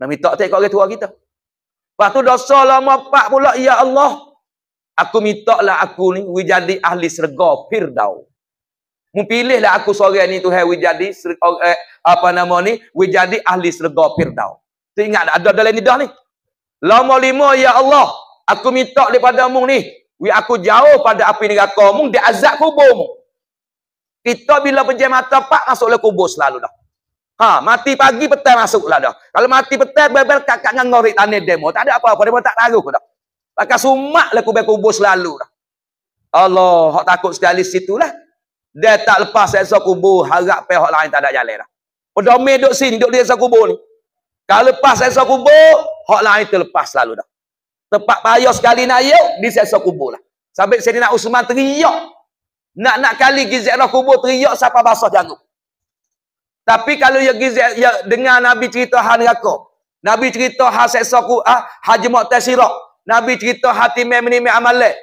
Nak minta tak kau tua kita. Lepas tu dosa lama pak pula, ya Allah. Aku minta lah aku ni, jadi ahli serga, firdaus. Mempilihlah aku seorang ni Tuhan we jadi eh, apa nama ni we jadi ahli syurga Firdaus. Tu ingat ada dalam lidah ni. Lama lima ya Allah, aku minta daripada mu ni, we aku jauh pada api neraka mu di azab kubur mu. Kita bila pejam mata pak masuklah kubur selalu dah. Ha, mati pagi petang masuklah dah. Kalau mati petang bebel kat kat ngorik tanah demo, tak ada apa-apa demo tak taruh dah. Pakai sumaklah kubur kubur selalu dah. Allah, hak takut sekali situlah. Dia tak lepas seksa kubur, harap pihak lain tak ada jalan dah. Pedomir duduk sini, duduk di seksa kubur ni. Kalau lepas seksa kubur, hak lain terlepas selalu dah. Tempat payah sekali nak ayuk, di seksa kubur lah. Sambil sini nak Usman teriak. Nak-nak kali pergi seksa kubur, teriak siapa basah jangkuk. Tapi kalau ya gizat ya dengar Nabi cerita hal neraka. Nabi cerita hal seksa ku ah ha, haji mu'tasirah. Nabi cerita hati meminim amalat.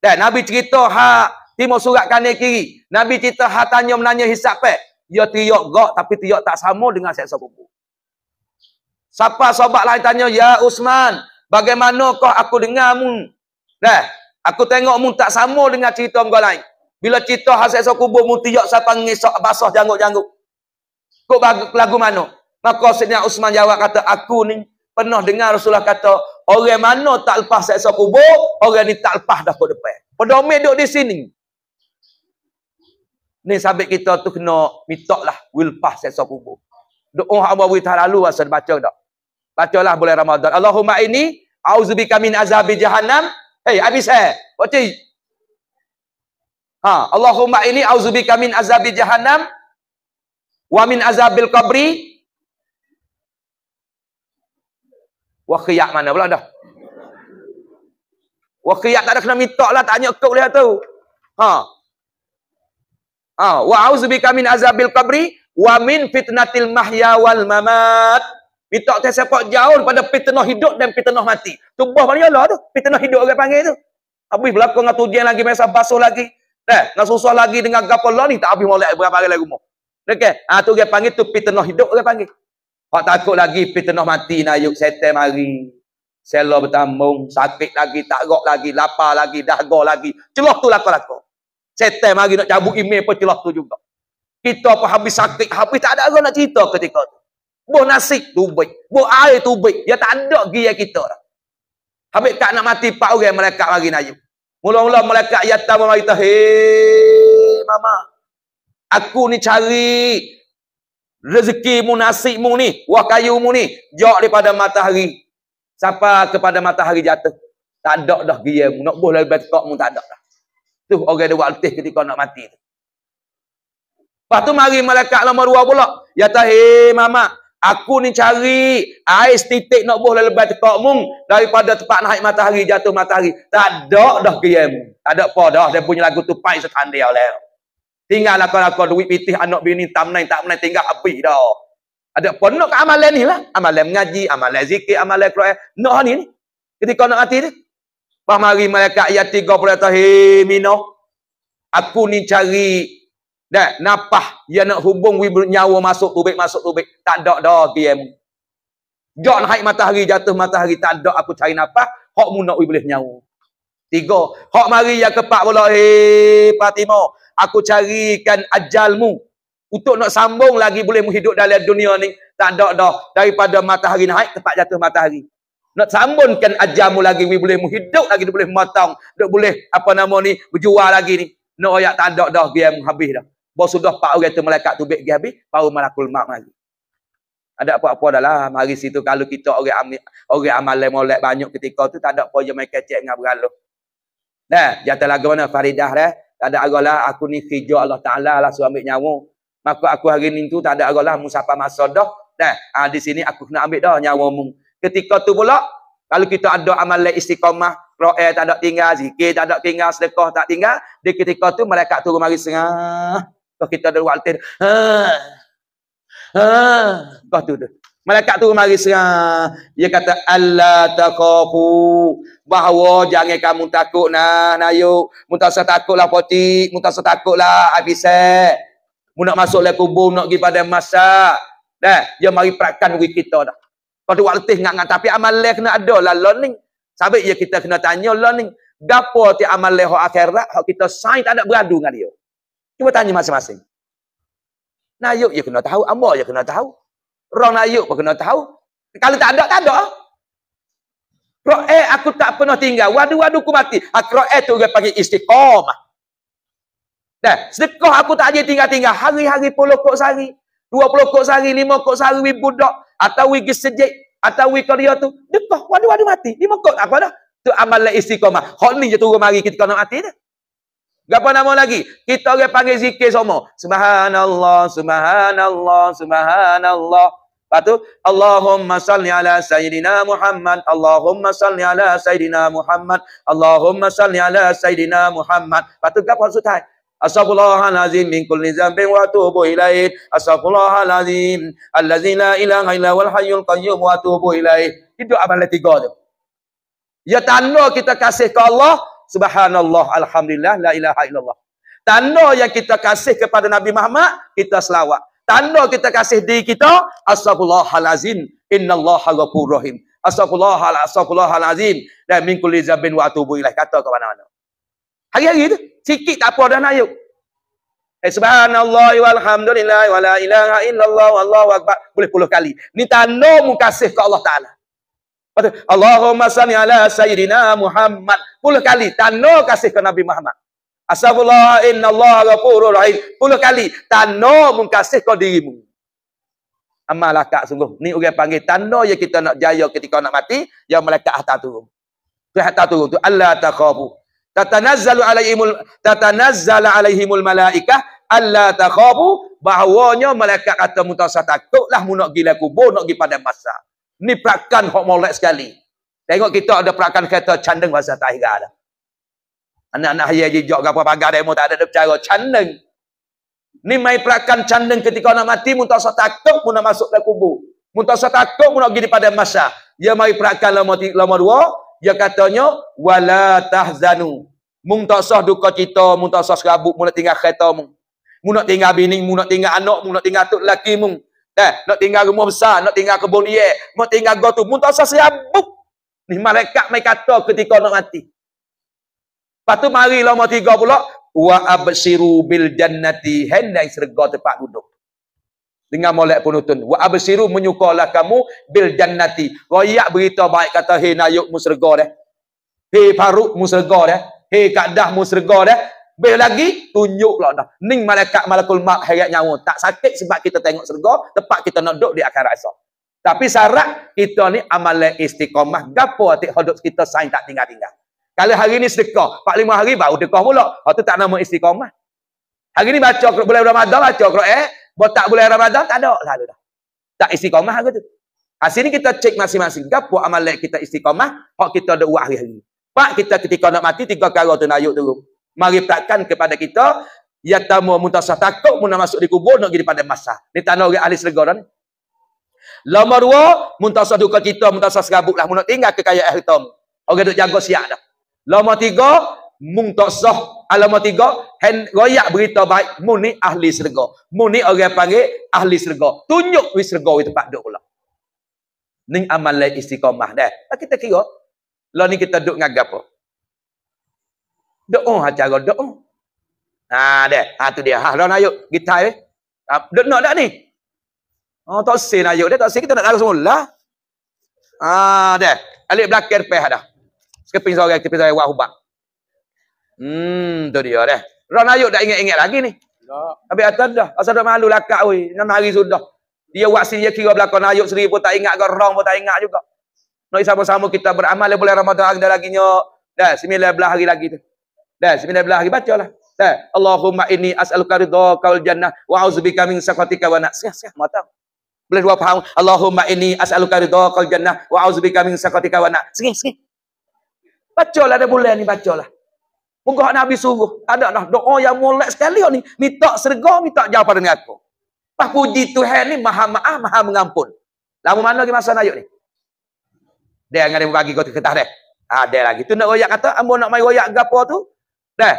Dan Nabi cerita hal Timur surat kanan kiri. Nabi cerita hatanya menanya hisap pek. Dia teriak gok tapi teriak tak sama dengan seksa kubur. Siapa sobat lain tanya, Ya Usman, bagaimana kau aku dengarmu? Dah, aku tengokmu tak sama dengan cerita kau lain. Bila cerita hasil seksa kubur, mu teriak siapa ngisok basah jangguk jangguk. Kau bagu, lagu mana? Maka Sidina Usman jawab kata, aku ni pernah dengar Rasulullah kata, orang mana tak lepas seksa kubur, orang ni tak lepas dah kau depan. Pedomin duduk di sini. Ni sahabat kita tu kena minta lah wilpah sesuatu kubur. Doa oh, Allah wita lalu rasa baca tak? Baca lah boleh Ramadan. Allahumma ini auzubika min azabi jahannam. Hei, habis saya. Baca. Ha, Allahumma ini auzubika min azabi jahannam wa min azabil qabri wa khiyak mana pula dah wa khiyak tak ada kena minta lah tanya kau boleh tahu ha Ah, wa auzubika min azabil qabri wa min fitnatil mahya wal mamat. Pitok tu siapa jauh daripada fitnah hidup dan fitnah mati. Tu buah mana Allah tu? Fitnah hidup orang panggil tu. Habis berlaku dengan tudian lagi, mesah basuh lagi. Eh, nak susah lagi dengan gapo Allah ni tak habis molek berapa hari lagi rumah. Okey, ah tu dia panggil tu fitnah hidup orang panggil. Pak takut lagi fitnah mati nak yuk setan mari. Selo bertambung, sakit lagi, tak gok lagi, lapar lagi, dah gol lagi. Celok tu lakon-lakon setan mari nak cabut email pun celah tu juga. Kita apa habis sakit, habis tak ada orang nak cerita ketika tu. Buah nasi tu baik, buah air tu baik, dia tak ada gila kita dah. Habis tak nak mati empat orang malaikat mari Najib. Mula-mula malaikat yatam mari tahi, mama. Aku ni cari rezeki mu nasi mu ni, buah kayu mu ni, jauh daripada matahari. Sampai kepada matahari jatuh. Tak ada dah gila mu, nak buah lebih tak mu tak ada dah. Tu orang dia buat letih ketika nak mati tu. Lepas tu mari malaikat nombor dua pula. Ya tahi eh, mama, Aku ni cari ais titik nak buh lebat tekak mung daripada tempat naik matahari, jatuh matahari. Tak ada dah kiamu. Tak ada apa dah. Dia punya lagu tu pai dia lah. Tinggal lah kalau duit pitih anak bini tak menang, tak menang tinggal habis dah. Ada apa nak amalan ni lah. Amalan mengaji, amalan zikir, amalan kru'ah. Nak ni ni. Ketika nak mati ni. Pak mari malaikat ayat 30 kata, "Hei Mino, aku ni cari dah napah yang nak hubung wi nyawa masuk tubik masuk tubik. Tak ada dah PM. Jok naik matahari jatuh matahari tak ada aku cari napah, hok mu nak wi boleh nyawa." Tiga, hok mari yang keempat pula, "Hei Fatimo, aku carikan ajalmu untuk nak sambung lagi boleh mu hidup dalam dunia ni." Tak ada dah daripada matahari naik tempat jatuh matahari nak sambungkan ajamu lagi we boleh menghidup lagi dia boleh matang dia boleh apa nama ni berjual lagi ni no ayat tak ada dah game habis dah bau sudah pak orang tu malaikat tu bagi habis baru malakul maut lagi ada apa-apa dalam hari situ kalau kita orang amni orang amal molek banyak ketika tu tak ada apa yang mereka cek dengan beralu nah jatuh lagu mana faridah dah tak ada agalah aku ni hijau Allah taala lah suami nyawa maka aku hari ni tu tak ada agalah musafa masa dah nah ha, ah, di sini aku kena ambil dah nyawa mu Ketika tu pula, kalau kita ada amalan istiqamah, ro'ay tak ada tinggal, zikir tak ada tinggal, sedekah tak tinggal, di ketika tu mereka turun mari sengah. Kau kita ada waktu ha. Ha. Kau tu tu. Malaikat turun mari sengah. Dia kata, Allah takaku. Bahawa jangan kamu takut nah, Nayu. Muntasa takutlah potik. Muntasa takutlah habisat. Mu masuk lah kubur, nak pergi pada masa. Dah, dia mari perakkan duit dah. Pada waktu itu ingat-ingat. Tapi amalai kena ada lah learning. Sampai ya kita kena tanya learning. Gapa ti amalai hak akhirat. Hak kita sign tak ada beradu ngan dia. Cuba tanya masing-masing. yuk, ya kena tahu. Amal ya kena tahu. Rang Nayuk pun kena tahu. Kalau tak ada, tak ada. Kro'e aku tak pernah tinggal. Wadu-wadu ku mati. Kro'e ah, tu dia panggil istiqomah. Dah, sedekah aku tak ajar tinggal-tinggal. Hari-hari puluh kok sehari. Dua puluh kok sehari. Lima kok sehari. Wibudak atau pergi sejik atau pergi karya tu depah waduh-waduh mati di mokok aku dah tu amal lah istiqamah hak ni je turun mari kita kena mati dah Gapo nama lagi? Kita orang panggil zikir semua. Subhanallah, subhanallah, subhanallah. Lepas tu, Allahumma salli ala Sayyidina Muhammad. Allahumma salli ala Sayyidina Muhammad. Allahumma salli ala Sayyidina Muhammad. Lepas tu, gapo sutai? Astaghfirullah alazim min kulli zambin wa atubu ilaih. Astaghfirullah alazim allazi la ilaha illa wal hayyul qayyum wa atubu ilaih. Itu amalan tiga tu. Ya tanda kita kasih ke Allah subhanallah alhamdulillah la ilaha illallah. Tanda yang kita kasih kepada Nabi Muhammad kita selawat. Tanda kita kasih di kita astaghfirullah alazim innallaha ghafurur rahim. Astaghfirullah alazim dan min kulli zambin wa atubu ilaih kata ke mana-mana. Hari-hari tu. -mana. Sikit tak apa dah naik. Eh, subhanallah walhamdulillah wala ilaha illallah wallahu akbar boleh puluh kali. Ni tanda mukasih ke Allah Taala. Patu Allahumma salli ala sayyidina Muhammad puluh kali tanda kasih ke Nabi Muhammad. Astagfirullah innallaha ghafurur rahim puluh kali tanda mukasih ke dirimu. Amal akak sungguh. Ni orang panggil tanda yang kita nak jaya ketika nak mati yang malaikat hatta turun. Tu hatta turun tu Allah takhafu tatanazzalu alaihimul tatanazzala alaihimul malaikah Allah takhabu bahawanya malaikat kata muta takutlah mu nak lah kubur, nak pergi pada masa. Ni perakan hok molek sekali. Tengok kita ada perakan kereta candeng bahasa tahira dah. Anak-anak haya je jok gapa pagar demo tak ada nak bercara candeng. Ni mai perakan candeng ketika nak mati muta saya takut mu nak masuk dalam kubur. Muta saya takut mu nak pergi pada masa. Ya mai perakan lama lama dua, dia katanya wala tahzanu mung tak sah duka cita mung tak sah serabut mung nak tinggal kereta mung mung nak tinggal bini mung nak tinggal anak mung nak tinggal atuk lelaki mung eh nak tinggal rumah besar nak tinggal kebun dia mung tinggal go tu mung tak sah serabut ni malaikat mai kata ketika nak mati lepas tu mari lama tiga pula wa absiru bil jannati hendai serga tempat duduk dengan molek penutun wa absiru menyukalah kamu bil jannati royak berita baik kata hei nayuk mu serga dah hei faruk mu serga dah hei kadah mu serga dah Bih lagi tunjuklah dah ning malaikat malakul maut hayat nyawa tak sakit sebab kita tengok serga tepat kita nak duduk di akhirat esok tapi syarat kita ni amal istiqamah gapo atik hidup kita sain tak tinggal-tinggal kalau hari ni sedekah pak lima hari baru sedekah pula ha tu tak nama istiqamah hari ni baca bulan Ramadan baca Quran eh? botak bulan Ramadan tak ada lalu dah. Tak istiqamah ke tu? Hasil ni kita cek masing-masing. Gapo amal kita istiqamah, hak kita ada buat hari-hari. Pak kita ketika nak mati tiga perkara tu nayuk turun. Mari takkan kepada kita ya tamu muntasah takut mun masuk di kubur nak jadi pada masa. Ni tanda orang ahli segoran. Lama dua, muntasah duka kita, muntasah serabut lah. Mereka tinggal kekayaan harta. Orang duk jaga siap dah. Lama tiga, Muntasah alamat tiga hen royak berita baik muni ahli syurga muni orang panggil ahli syurga tunjuk wis syurga di tempat duk pula ning amal istiqamah dah lah, kita kira lah ni kita duk ngagap apa doa oh, acara doa oh. ha dah ha tu dia ha lah nak ayuk kita eh ha, duk nak dak ni oh tak sin ayuk dah tak sin kita nak tahu semula ha dah alik belakang pe dah sekeping seorang sekeping seorang wahubah Hmm, tu dia dah. Ron Ayub dah ingat-ingat lagi ni. Tak. Habis atas dah. Asal dah malu lakak weh. Enam hari sudah. Dia waksi dia kira belakang Ayub sendiri pun tak ingat. Ron pun tak ingat juga. Nak sama-sama kita beramal boleh ramadhan Ramadan ada lagi nya. Dah, sembilan belah hari lagi tu. Dah, sembilan belah hari baca lah. Dah, Allahumma inni as'aluka ridha kaul jannah wa a'udzubika min sakhatika wa nak. Sihat, sihat, matang. Boleh dua paham. Allahumma inni as'aluka ridha kaul jannah wa a'udzubika min sakhatika wa nak. Sikit, sikit. Baca lah dah boleh ni, baca lah. Moga Nabi suruh. Ada lah doa yang mulai sekali ni. Minta serga, minta jawab pada aku. Pah puji Tuhan ni maha maaf, maha mengampun. Lama mana lagi masa nak ni? Dia dengan dia bagi kau ketah dia. Ha, dia lagi. Tu nak royak kata, ambo nak main royak gapo tu? Dah.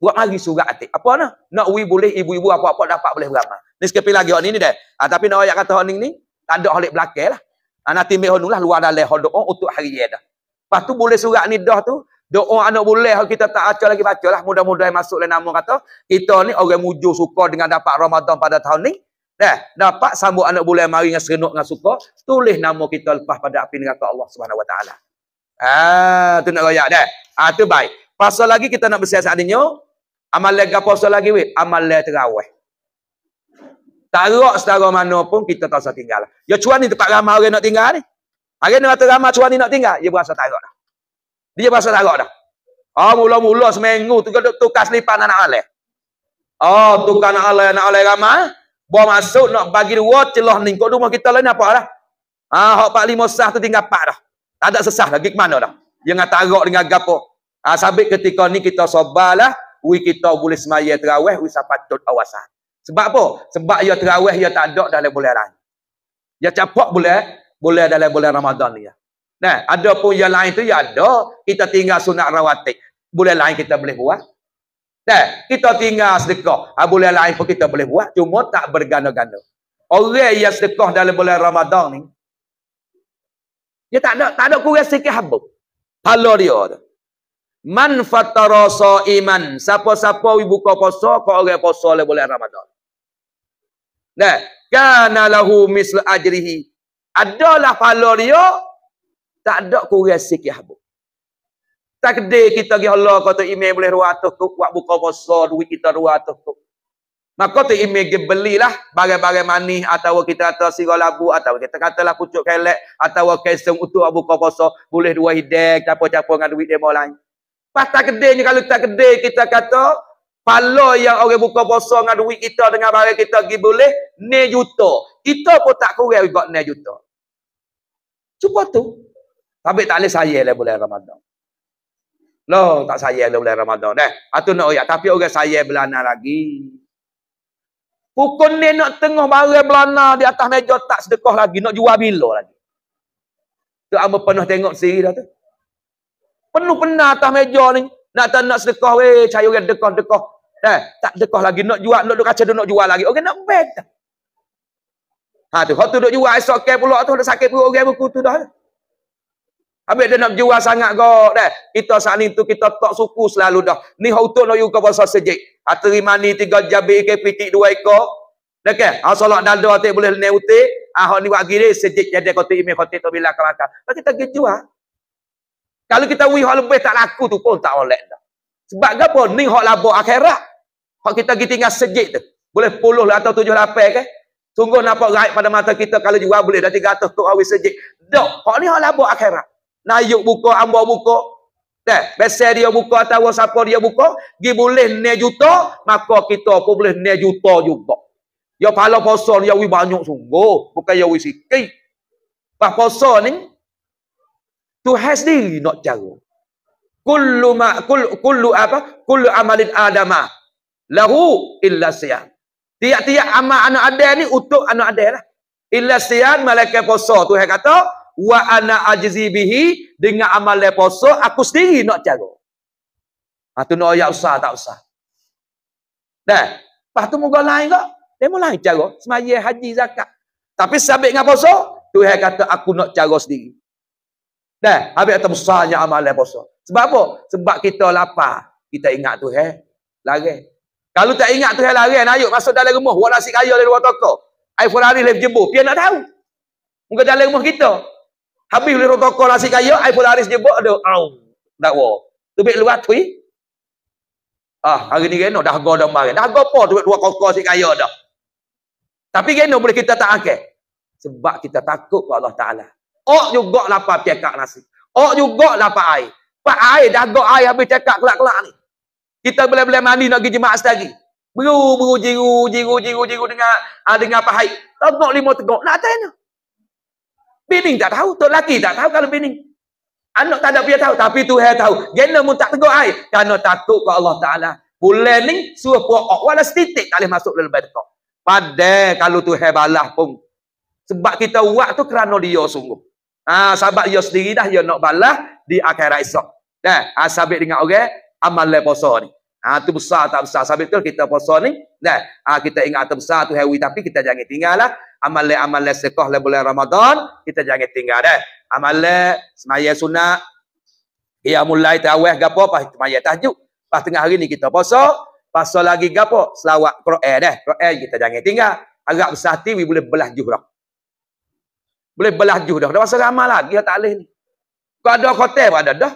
Buat lagi surat atik. Apa nak? Nak ui boleh, ibu-ibu apa-apa dapat boleh beramal. Ni sekali lagi orang ni ni dah. Ha, tapi nak royak kata orang ni, tak ada holik belakang lah. Ha, nanti ambil lah, luar dalam holik untuk hari ni dah. Lepas tu boleh surat ni dah tu, Doa anak boleh kita tak acak lagi baca lah. Mudah-mudahan masuk lah nama kata. Kita ni orang mujur suka dengan dapat Ramadan pada tahun ni. Eh, dapat sambut anak boleh mari dengan serenuk dengan suka. Tulis nama kita lepas pada api kata Allah Subhanahu Wa SWT. Ah, tu nak royak dah. Ah, tu baik. Pasal lagi kita nak bersiasat seandainya. Oh. Amal lega pasal lagi weh. Amal lega terawih. Tak rok setara mana pun kita tak usah tinggal. Ya cuan ni tempat ramah orang nak tinggal ni. Hari ni rata ramah cuan ni nak tinggal. Ya berasa tak rok lah. Dia bahasa Arab dah. oh, mula-mula seminggu tu duk tukar selipan anak alai. oh, tukar anak alai anak alai ramai. Bawa masuk nak bagi dua celah ni. Kok rumah kita lain apa dah? Ah hak pak lima sah tu tinggal pak dah. Tak ada sesah lagi ke mana dah. Yang ngata arak dengan gapo. Ah sabik ketika ni kita sobalah, wi kita boleh semaya terawih wi sampai tut awasan. Sebab apa? Sebab ia ya terawih ia ya tak ada dalam bulan Ramadan. Ya capok boleh, boleh dalam bulan Ramadan ni. Ya. Nah, ada pun yang lain tu, ya ada. Kita tinggal sunat rawatik. Boleh lain kita boleh buat. Nah, kita tinggal sedekah. Ha, bulan lain pun kita boleh buat. Cuma tak bergana-gana. Orang yang sedekah dalam bulan Ramadan ni, dia tak ada, tak ada kurang sikit habuk. Pala dia tu. Man fatara iman. Siapa-siapa buka puasa, kau orang puasa dalam bulan Ramadan. Nah, kana lahu misl ajrihi. Adalah pala dia, tak ada kurang sikit habuk. Takde kita pergi Allah kata imej boleh ruang atas tu. Buat buka bosa duit kita ruang atas tu. Maka tu imej pergi belilah bagai-bagai manis. Atau kita kata sirah labu. Atau kita katalah pucuk kelek. Atau kesem untuk buka bosa. Boleh dua hidang. Capa-capa dengan duit dia mulai. Pas ni kalau takdir kita kata. Pala yang orang buka bosa dengan duit kita. Dengan barang kita pergi boleh. Ni juta. Kita pun tak kurang buat ni juta. Cuba tu. Tapi tak boleh saya lah bulan Ramadan. Loh, tak saya lah bulan Ramadan. Dah, eh. itu nak oya. Tapi orang saya belana lagi. Pukul ni nak tengah barai belana di atas meja tak sedekah lagi. Nak jual bila lagi. Tu ambil penuh tengok sendiri dah tu. Penuh penuh atas meja ni. Nak tak nak sedekah weh. Cari orang dekah-dekah. Eh, tak dekah lagi. Nak jual, nak duduk kaca nak jual lagi. Orang nak bed. Ha tu, kalau tu duduk jual esok ke pulak tu, ada sakit pulak. orang buku tu dah. Habis dia nak jual sangat kau dah. Kita saat ni tu kita tak suku selalu dah. Ni hutuk nak yuka pasal sejik. Ha terima tiga jabi ke pitik dua ekor. Dah ke? Ha solat dalda tak boleh ni utik. Ha hok ni buat gire sejik jadi kau ime imej tu bila kau makan. Tapi kita pergi jual. Kalau kita wi hok lebih tak laku tu pun tak oleh dah. Sebab apa? Ni hok labo akhirat. Hok kita pergi tinggal sejik tu. Boleh puluh lah atau tujuh lapan ke? Sungguh nampak raib pada mata kita kalau jual boleh dah 300 kok awi sejik. Dok, hok ni hok labo akhirat. Nayuk buka, amba buka. Teh, kan? besar dia buka atau siapa dia buka, gi boleh 2 juta, maka kita pun boleh 2 juta juga. Ya pala puasa ni ya wi banyak sungguh, bukan ya wi sikit. Pas puasa ni tu has diri nak cara. Kullu ma kul, kullu apa? Kullu amalin adama lahu illa siyam. Tiap-tiap amal anak ada ni untuk anak ada lah. Illa siyam malaikat puasa Tuhan kata, wa ana ajzi bihi dengan amal leposo aku sendiri nak cara. Ha tu nak ayat usah tak usah. Dah. Lepas tu muka lain kak. Dia mau lain cara. Semayah haji zakat. Tapi sabit dengan puasa. Tuhan kata aku nak cara sendiri. Dah. Habis itu besarnya amal leposo. Sebab apa? Sebab kita lapar. Kita ingat tu Tuhan. Lari. Kalau tak ingat tu Tuhan lari. Nayuk masuk dalam rumah. Buat nasi kaya dari luar toko. Air Ferrari lef jembo. Pian nak tahu. Muka dalam rumah kita. Habis beli rotokol nasi kaya, air pula aris jebuk, ada au. Dakwa. Tubik luar tui. Eh. Ah, hari ni kena dah gua dah mari. Dah gua apa tubik dua kokor si kaya dah. Tapi kena boleh kita tak akal. Sebab kita takut kepada Allah Taala. Ok juga lapar piakak nasi. Ok juga lapar air. Pak air dah gua air habis cekak kelak-kelak ni. Kita boleh-boleh mandi nak pergi jemaah sekali. Beru, beru, jiru, jiru, jiru, jiru dengan, ah, dengan pahit. nak lima tengok. Nak tanya. Bini tak tahu, tu laki tak tahu kalau bini. Anak tak ada biar tahu, tapi Tuhan tahu. Gena mun tak tegur ai, kerana takut ke Allah Taala. Bulan ni suruh puak ok wala setitik tak boleh masuk dalam bait kok. Padah kalau Tuhan balah pun. Sebab kita buat tu kerana dia sungguh. Ha, sebab dia sendiri dah dia nak balah di akhirat esok. Dah, ha, sabit dengan orang okay? amal puasa ni. Ha, tu besar tak besar. Sabit tu kita puasa ni. Dah, ha, kita ingat tu besar tu hewi tapi kita jangan tinggal lah amal-amal sekoh le bulan Ramadan kita jangan tinggal deh. Amal le semaya sunat, ia ya mulai taweh gapo pas semaya tahajud. Pas tengah hari ni kita puasa, pas lagi gapo selawat Quran deh. Quran kita jangan tinggal. Agak besar ti boleh belah juhrah. Boleh belah juhrah. Dah masa ramal lagi tak leh ni. Kau ada hotel pun ada dah.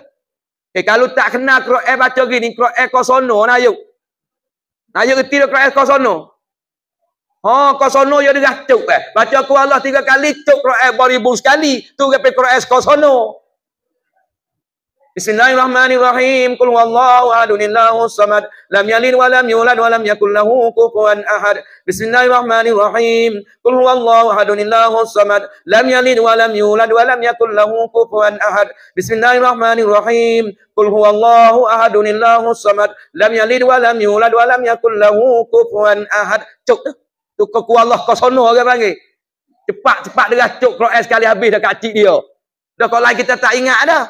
Eh, kalau tak kenal Quran baca gini, Quran kau sono nayuk. Nayuk ketiru Quran kau sono. Ha kosono yo ya dengah tuk eh. Baca aku Allah tiga kali tuk Quran eh, beribu sekali. Tu gapai Quran eh, kosono. Bismillahirrahmanirrahim. Qul huwallahu ahad, Allahu samad, lam yalid wa lam yulad wa lam yakul lahu kufuwan ahad. Bismillahirrahmanirrahim. Qul huwallahu ahad, Allahu samad, lam yalid wa lam yulad wa lam yakul lahu kufuwan ahad. Bismillahirrahmanirrahim. Qul huwallahu ahad, Allahu samad, lam yalid wa lam yulad wa lam yakul lahu kufuwan ahad. Cukup tu ke kualah ke sana orang panggil cepat-cepat dia racuk Quran sekali habis dekat cik dia dah kalau lagi kita tak ingat dah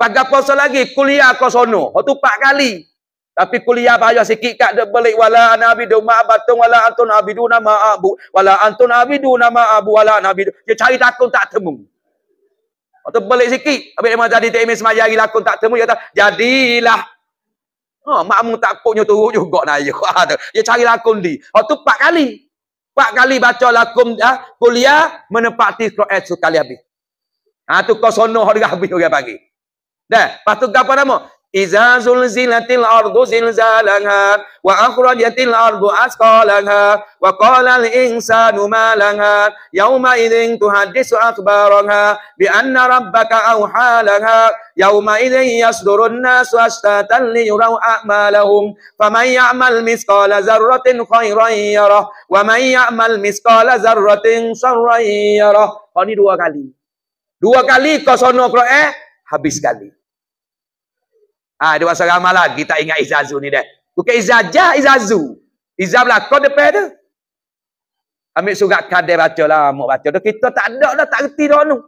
pagar puasa lagi kuliah ke sana tu empat kali tapi kuliah bahaya sikit kat dia balik wala nabi du ma batung wala antun abidu nama abu wala antun abidu nama abu wala nabi dia cari takut tak temu waktu balik sikit habis memang tadi tak imin semaya hari lakon tak temu dia kata jadilah Ha, mak mu punya turun juga naya. Ha, dia cari lakum di. Ha, tu empat kali. Empat kali baca lakum ha, kuliah menepati Quran sekali habis. Ha, tu kau sono hari habis orang pagi. Dah, lepas tu apa nama? إذا زلزلت الأرض زلزالها وأخرجت الأرض أثقالها وقال الإنسان ما لها يومئذ تحدث أخبارها بأن ربك أوحى لها يومئذ يصدر الناس أشتاتا ليروا أعمالهم فمن يعمل مثقال ذرة خيرا يره ومن يعمل مثقال ذرة شرا يره Kau ini dua kali. Dua kali kau habis kali. Ha, dia buat seorang malam. Kita ingat Izazu ni dah. Bukan Izajah, Izazu. Izzah lah. kau depan dia. Ambil surat kader baca lah. Mok baca. Dia, kita tak ada dah, tak reti dah ni.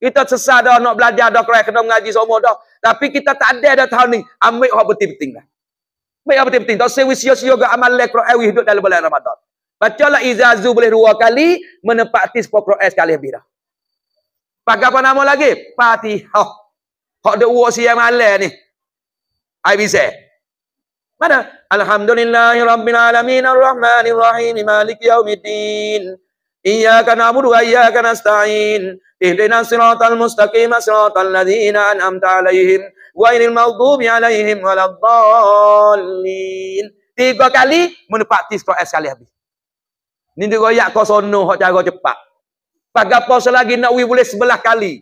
Kita sesat dah nak belajar dah kerana kena mengaji semua dah. Tapi kita tak ada dah tahun ni. Ambil orang penting-penting lah. Ambil orang penting-penting. Tak sewi sio-sio ke amal lekro ewi hidup dalam bulan Ramadan. Baca lah Izazu boleh dua kali. Menepati sepuluh kru'ah kali habis dah. Pakai apa nama lagi? Fatihah. Hak dia uak siang malam ni. IBC. Mana? Alhamdulillahi Rabbil Alamin Ar-Rahman Ar-Rahim Malik Yawmiddin Iyaka na'budu wa iyaka nasta'in Ihdina siratal mustaqim Siratal ladhina an'amta alaihim Wa inil maghdubi alaihim Waladhalin Tiga kali menepak tis es kali habis Ini dia kaya kau sonu Kau cara cepat Pagak pos lagi nak wibulis sebelah kali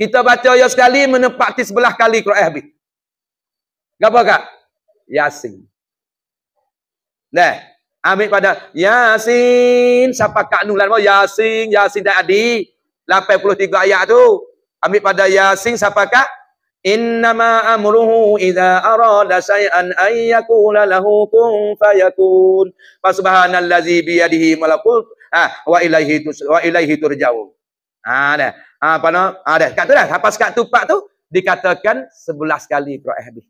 Kita baca ayat sekali Menepak tis sebelah kali Kau es habis Gapo kak? Yasin. Nah, ambil pada Yasin, siapa kak nulan mau Yasin, Yasin tak Adi. puluh tiga ayat tu. Ambil pada Yasin siapa kak? Innama amruhu idza arada shay'an ay yakula lahu kun fayakun. Fa subhanallazi bi yadihi malakul ah wa ilaihi tu wa ilaihi turja'un. Ah ha, dah. Ha, apa nak? Ah dah. Kat tu dah. Apa sekat tupak tu dikatakan sebelas kali qira'ah hadis.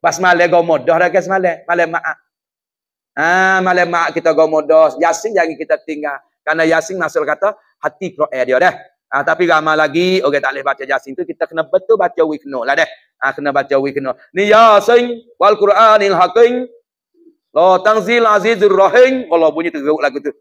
Pas malam kau modah dah kan semalam. Malam ma'ak. ah malam ma'ak ha, kita kau modah. Yasin jangan kita tinggal. Karena Yasin nasul kata, hati kru'e dia dah. ah tapi ramai lagi, orang okay, tak boleh baca Yasin tu, kita kena betul baca wikno lah dah. ah kena baca wikno. Ni Yasin wal Qur'anil Hakim. Lo tangzil azizur rahim. Kalau bunyi teruk lagu tu.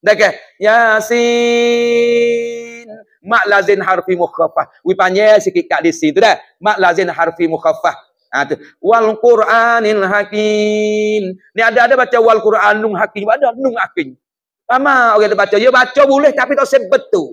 Dah ke? Yasin. Mak lazin harfi mukhafah. Wipanya sikit kat di situ dah. Mak lazin harfi mukhafah. Ha, wal Quranil Hakim. Ni ada-ada baca wal Quran nun hakim, ada nun hakim. Sama orang dia baca, dia baca boleh tapi tak sebetul betul.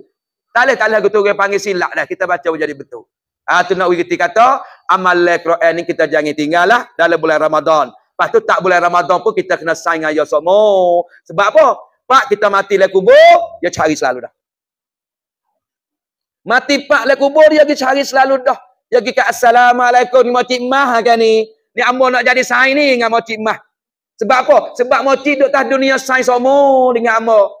Tak leh tak leh kita orang panggil silap dah. Kita baca jadi betul. Ah tu nak wiriti kata amal Quran ni kita jangan tinggallah dalam bulan Ramadan. Lepas tu tak bulan Ramadan pun kita kena sign dengan ya semua. Sebab apa? Pak kita mati lah kubur, dia cari selalu dah. Mati pak lah kubur, dia cari selalu dah. Dia pergi kat Assalamualaikum ni Mocik Mah lah kan ni. Ni Ambo nak jadi sains ni dengan Mocik Mah. Sebab apa? Sebab Mocik duduk tak dunia sains semua dengan Ambo.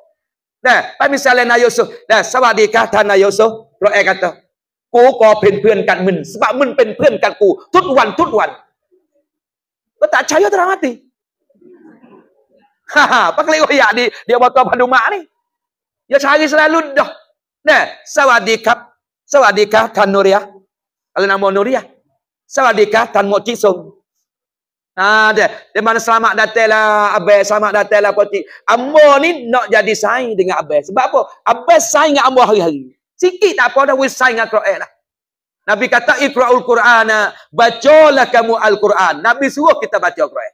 Nah, pada misalnya Nak Yusuf. Nah, sahabat dia kata Nak Yusuf. Roe kata. Ku ko pen-pen kat men. Sebab men pen-pen kat ku. Tut wan, tut wan. Kau tak cahaya terang hati. Haha, pakai koyak di dia bawa tuan pada ni. Ya sehari selalu dah. Nah, sawadikap, sawadikap, tanur ya. Kalau nama Nuria. Sawadika Tan Mok Cik Song. Ha, selamat datang lah Selamat datang lah Pakcik. nak jadi saing dengan Abai. Sebab apa? Abai saing dengan Amor hari Sikit apa dah. Wih saing dengan Kro'ek lah. Nabi kata ikra'ul Qur'an. Bacalah kamu Al-Quran. Nabi suruh kita baca Kro'ek.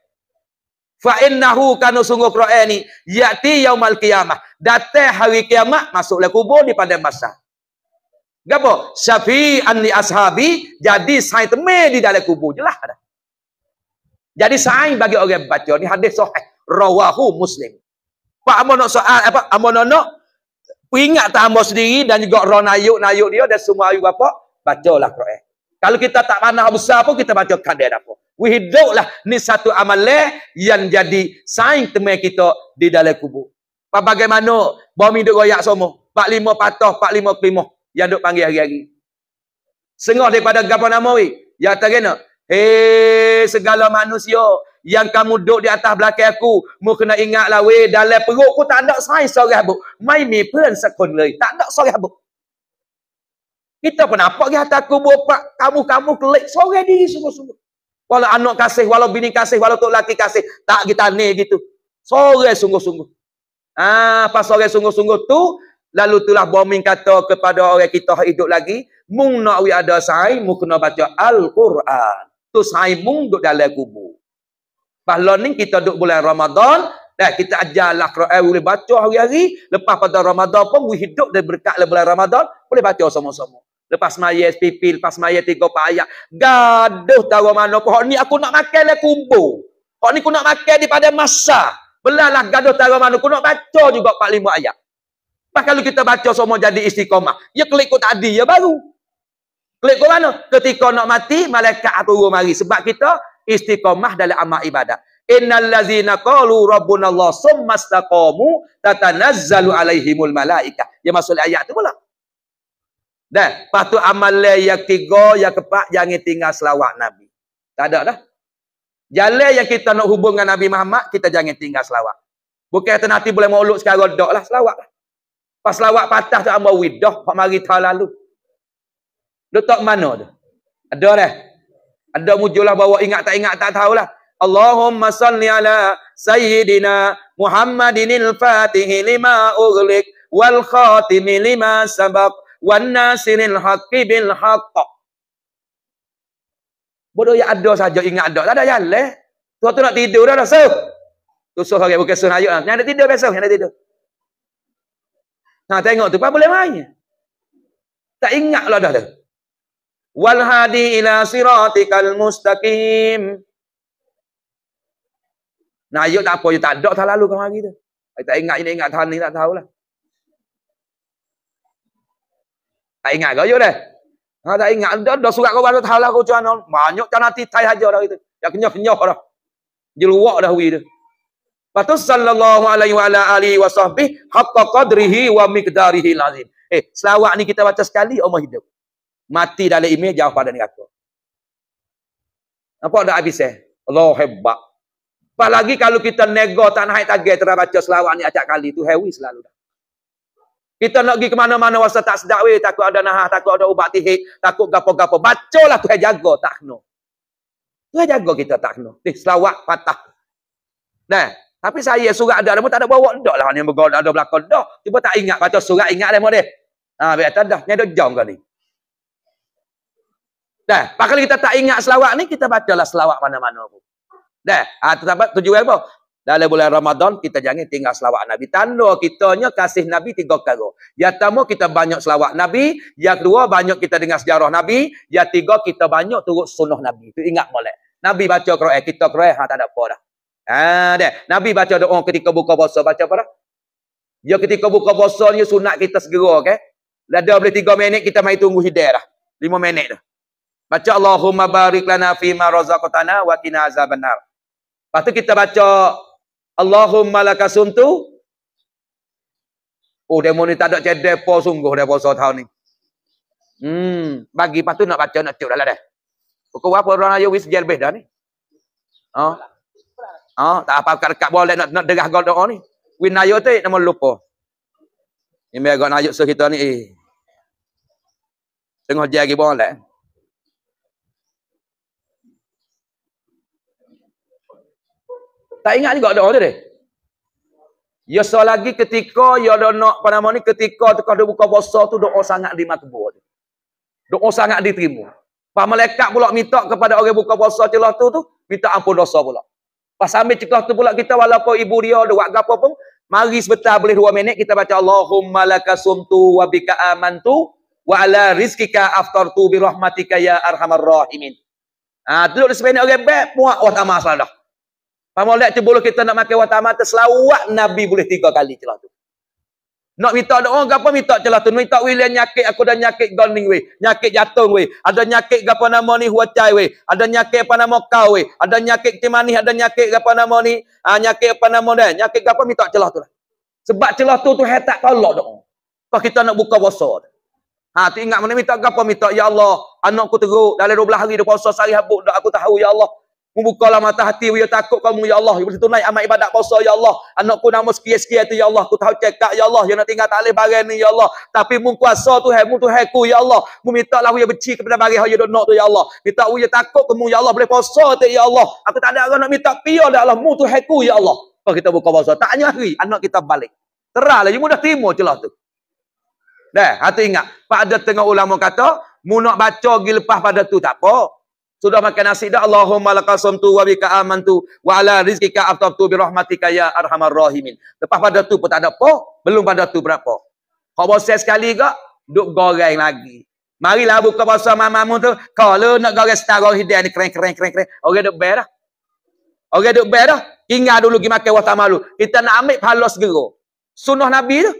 Fa innahu kana sungguh Quran ni yati yaumal qiyamah hari kiamat masuklah kubur di pada masa Gapo? Syafi'an li ashabi jadi sai teme di dalam kubur jelah ada. Jadi sai bagi orang baca ni hadis sahih rawahu Muslim. Pak amo nak soal apa? Amo nak nak ingat tak amo sendiri dan juga ro nayuk dia dan semua ayu apa? Bacalah Quran. Kalau kita tak panah besar pun kita baca kadar apa. We lah ni satu amale yang jadi sain teme kita di dalam kubur. Apa bagaimana bom hidup royak semua? 45 patah, 45 kelimah yang duk panggil hari-hari. Sengah daripada gapo nama we? Ya tarena. Hey segala manusia yang kamu duduk di atas belakang aku, mu kena ingatlah we dalam perut ku tak ada sai sorah bu. Mai mi pun sekon lei, tak ada sorah bu. Kita pun apa ke atas kubur pak kamu-kamu kelik sorah diri sungguh-sungguh. Walau anak kasih, walau bini kasih, walau tok laki kasih, tak kita ni gitu. Sorah sungguh-sungguh. Ah, pas sorah sungguh-sungguh tu Lalu itulah bombing kata kepada orang kita hidup lagi. Mung nak wi ada sahai, mu kena baca Al-Quran. Tu sahai mung duduk dalam kubur. Pahlawan ni kita duduk bulan Ramadan. Dah kita ajarlah Quran eh, boleh baca hari-hari. Lepas pada Ramadan pun we hidup dan berkat dalam bulan Ramadan. Boleh baca semua semua. Lepas maya SPP, lepas maya tiga payah. Gaduh tahu mana pun. Ni aku nak makan lah kubur. Kau ni aku nak makan daripada masa. Belalah gaduh tahu mana. Aku nak baca juga 45 ayat. Pas kalau kita baca semua jadi istiqamah. Ya klik tadi, ya baru. Klik ke mana? Ketika nak mati, malaikat atau turun mari. Sebab kita istiqamah dalam amal ibadat. Innal ladzina qalu rabbunallah summa tatanazzalu alaihimul malaika. Ya masuk ayat tu pula. Dan patu amal yang tiga yang keempat jangan tinggal selawat nabi. Tak ada dah. Jalan yang kita nak hubung Nabi Muhammad kita jangan tinggal selawat. Bukan kata nanti boleh mauluk sekarang dak lah selawat. Lah. Pas lawak patah tu ambo widah hak mari tahun lalu. Letak mana tu? Ada dah. Ada mujulah bawa ingat tak ingat tak tahulah. Allahumma salli ala sayyidina Muhammadin al-Fatih lima ughliq wal khatim lima sabaq wan nasiril haqq bil haqq. Bodoh yang ada saja ingat ada. Tak ada jalan. Tu tu nak tidur dah dah. So. Tu so hari bukan sunah ayat. Yang ada tidur besok, yang ada tidur. Ha tengok tu pun boleh main. Tak ingatlah dah dah. Wal hadi ila siratikal mustaqim. Nah, ayuk tak apa, ayuk tak ada tak lalu hari tu. Ayuk tak ingat, ini ingat tahan ni tak tahulah. Tak ingat kau ayuk dah. Ha, tak ingat, dah, dah surat kau baru tahulah kau cuman. Banyak kan hati tai dah itu. Ya kenyah-kenyah dah. Jeluak dah hui dia. Patus sallallahu alaihi wa ala alihi wa sahbihi hatta qadrihi wa miqdarihi lazim. Eh, selawat ni kita baca sekali umur hidup. Mati dalam ini jauh pada ni neraka. Nampak dah habis eh? Allah hebat. Apalagi kalau kita nego tak naik tagih terhadap baca selawat ni acak kali tu hewi selalu dah. Kita nak pergi ke mana-mana wasa tak sedak weh, takut ada nahah, takut ada ubat tihik, takut gapo-gapo. Bacalah Tuhan jaga, tak kena. Tuhan jaga kita tak kena. Eh, selawat patah. Nah, tapi saya surat ada, ada tak ada bawa. Tak lah ni bergaul ada belakang. Tak. Cuba tak ingat. Kata surat ingat lah boleh. Ha, biar kata dah. Ni ada jam kali. Dah. Pakal kita tak ingat selawat ni, kita bacalah selawat mana-mana pun. Dah. Ha, tetap tujuan apa? Dalam bulan Ramadan, kita jangan tinggal selawat Nabi. Tanda kitanya kasih Nabi tiga kali. Yang pertama, kita banyak selawat Nabi. Yang kedua, banyak kita dengar sejarah Nabi. Yang tiga, kita banyak turut sunnah Nabi. Itu ingat boleh. Nabi baca Quran, eh, kita Quran, ha, tak ada apa dah. Ha, Nabi baca doa ketika buka puasa. Baca apa dah? Ya ketika buka puasa ni sunat kita segera. Okay? dah boleh tiga minit kita mai tunggu hidayah dah. Lima minit dah. Baca Allahumma barik lana fima razaqatana wa kina azab Lepas tu kita baca Allahumma lakasuntu. Oh demo ni tak ada cedek po sungguh dia puasa tahun ni. Hmm, bagi lepas tu nak baca nak tiup dah lah dah. Pukul apa orang ayo wis jelbeh dah ni. Ha? Oh. Ha, tak apa kat dekat boleh nak nak derah gol doa ni. Win tu nama lupa. Ni mai gol nayo so kita ni eh. Tengah jari boleh. Tak ingat juga doa tu deh. Ya so lagi ketika ya do nak apa nama ni ketika tekan dia buka puasa tu doa sangat dimakbul. Doa sangat diterima. Pak malaikat pula minta kepada orang buka puasa celah tu tu minta ampun dosa pula. Pas ambil cekah tu pula kita walaupun ibu dia ada buat apa pun, mari sebentar boleh dua minit kita baca Allahumma sumtu wa bika amantu wa ala rizkika aftartu bi ya arhamar rahimin. Ha, duduk di sebenarnya orang baik, puak watama salah dah. Paham tu boleh kita nak makan watama terselawat Nabi boleh tiga kali celah tu. Nak minta doa ke apa? Minta celah tu. Minta William nyakit aku dah nyakit gol ni Nyakit jatuh weh. Ada nyakit ke apa nama ni huacai weh. Ada nyakit apa nama kau weh. Ada nyakit ke manis. Ada nyakit ke apa nama ni. Ha, nyakit apa nama dah. Nyakit ke apa? Minta celah tu lah. Sebab celah tu tu hai tak tolak doa. Kalau kita nak buka puasa dah. Ha, tu ingat mana minta ke apa? Minta ya Allah. Anakku teruk. Dalam 12 hari dia puasa sehari habuk. Aku tahu ya Allah membukalah mata hati ya takut kamu ya Allah ibu tunai amal ibadat puasa ya Allah anakku nama sekian-sekian tu ya Allah aku tahu cekak ya Allah yang nak tinggal tak leh barang ni ya Allah tapi mu kuasa tu hai mu tu hai ku ya Allah mu minta lah ya beci kepada bagi hayo ya donok tu ya Allah minta ya takut kamu ya Allah boleh puasa tu ya Allah aku tak ada orang nak minta pia dah Allah mu tu hai ku ya Allah kalau kita buka puasa tak nyari anak kita balik teralah ya mudah terima celah tu dah hati ingat pada tengah ulama kata mu nak baca gi lepas pada tu tak apa sudah makan nasi dah Allahumma laqasumtu wa bika amantu wa ala rizqika aftabtu bi rahmatika ya arhamar rahimin. Lepas pada tu pun tak ada apa, belum pada tu berapa. Kau bosan sekali ke? Duk goreng lagi. Marilah buka puasa mamamu tu. Kalau nak goreng setara hidayah ni kering kering kering kering. Orang duk bayar dah. Orang duk bayar dah. Ingat dulu pergi makan watak malu. Kita nak ambil pahala segera. Sunnah Nabi tu.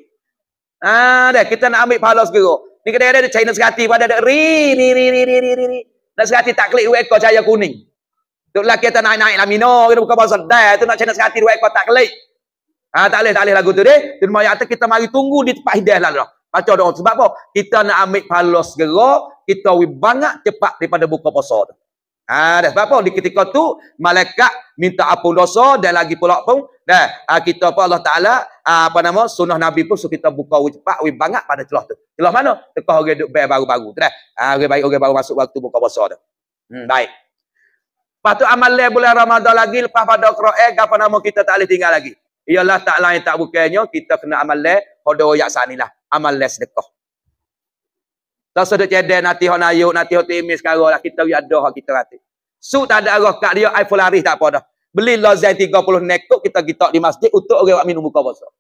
Ah, dah kita nak ambil pahala segera. Ni kadang-kadang ada China sekati pada ada ri ri ri ri ri ri. Nak sekati tak klik dua ekor cahaya kuning. Tu lelaki kita naik-naik lah mino, kita buka bahasa dah tu nak cina sekati dua ekor tak klik. Ha, tak boleh, tak boleh lagu tu deh. Tu mai kata kita mari tunggu di tempat hidayah lah. lah. Baca doa sebab apa? Kita nak ambil pahala segera, kita wi banyak cepat daripada buka puasa tu. Ha, sebab apa? Di ketika tu, malaikat minta apa dosa, dan lagi pula pun, dah ha, kita apa Allah Ta'ala, ha, apa nama, sunah Nabi pun, so kita buka cepat, we banyak pada celah tu. Celah mana? Tekah orang duduk bayar baru-baru. Dah, ha, orang baik, orang baru masuk waktu buka puasa tu. Hmm, baik. Lepas tu amal bulan Ramadan lagi, lepas pada kera'i, apa nama kita tak boleh tinggal lagi. Ialah tak lain tak bukannya, kita kena amal leh, hodoh yaksanilah. Amal leh sedekah. Tak sedut cedek nanti hok nayuk, nanti hok timis sekarang lah. Kita ada hok kita hati. Su tak ada arah kat dia, iPhone laris tak apa dah. Beli lozen 30 nekuk, kita kita di masjid untuk orang yang minum buka puasa.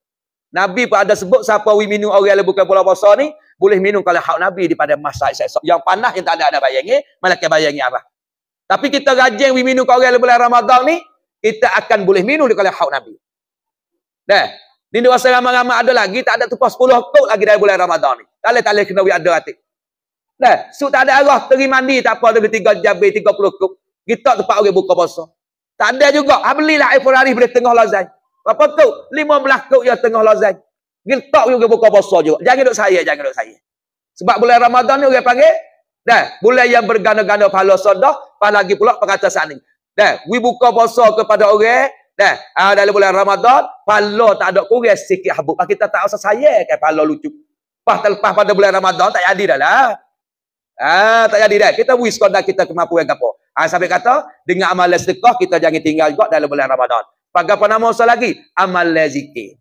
Nabi pun ada sebut siapa we minum orang yang buka bulan puasa ni, boleh minum kalau hak Nabi pada masa esok. Yang panas yang tak ada ada bayangi, malah bayangi apa. Tapi kita rajin we minum kalau orang bulan Ramadan ni, kita akan boleh minum di kalau hak Nabi. Dah. Ni dua ramai-ramai ada lagi, tak ada tupas 10 kok lagi dari bulan Ramadan ni. Tak boleh kena we ada hati. Nah, su tak ada arah, pergi mandi tak apa tu ketiga tiga puluh kub. Kita tempat orang buka puasa. Tak ada juga. Ha belilah air Ferrari pada tengah lazai. Apa tu? 15 kub ya tengah lazai. Gitak juga buka puasa juga. Jangan duk saya, jangan duk saya. Sebab bulan Ramadan ni orang panggil dah, bulan yang berganda-ganda pahala pas lagi pula perkataan ni. Dah, we buka puasa kepada orang Dah, uh, ah, dalam bulan Ramadan, pahala tak ada kurang sikit habuk. Kita tak usah saya kan pahala lucu. Pas terlepas pada bulan Ramadan, tak jadi dah lah. Ah tak jadi dah. Kita buih sekadar kita kemampuan gapo. Ah sampai kata dengan amal sedekah kita jangan tinggal juga dalam bulan Ramadan. Pagar apa nama usah lagi? Amal zikir.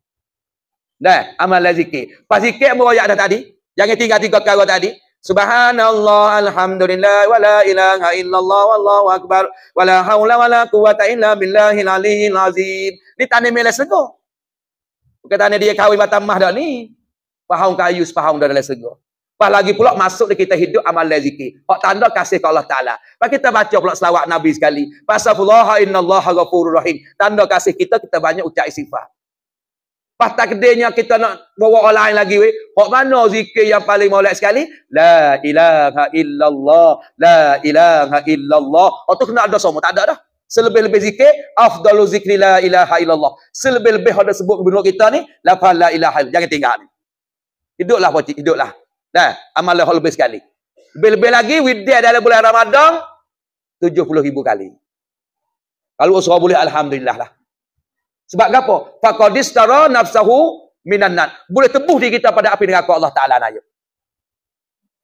Dah, amal zikir. Pas zikir meroyak dah tadi, jangan tinggal tiga perkara tadi. Subhanallah, alhamdulillah, wala ilaha illallah, wallahu akbar, wala haula wala quwata illa billahil aliyil azim. Ni tanya melas sego. Bukan tanya dia kawin batam mah dah ni. Pahang kayu, pahang dah dalam sedekah. Lepas lagi pula masuk kita hidup amal zikir. Hak tanda kasih ke Allah Ta'ala. Lepas kita baca pula selawat Nabi sekali. Pasafullaha innallaha ghafurur rahim. Tanda kasih kita, kita banyak ucap istighfar. Lepas takdirnya kita nak bawa orang lain lagi. Weh. Hak mana zikir yang paling maulak sekali? La ilaha illallah. La ilaha illallah. Hak oh, tu kena ada semua. Tak ada dah. Selebih-lebih zikir, afdalu zikri la ilaha illallah. Selebih-lebih ada sebut kebunuh kita ni, lafala ilaha illallah. Jangan tinggal ni. Hiduplah, hiduplah. Dah, amal hal lebih sekali. Lebih-lebih lagi, widya dalam bulan Ramadan, 70 ribu kali. Kalau usaha boleh, Alhamdulillah lah. Sebab apa? Fakadistara nafsahu minanat. Boleh tebuh diri kita pada api neraka Allah Ta'ala naik.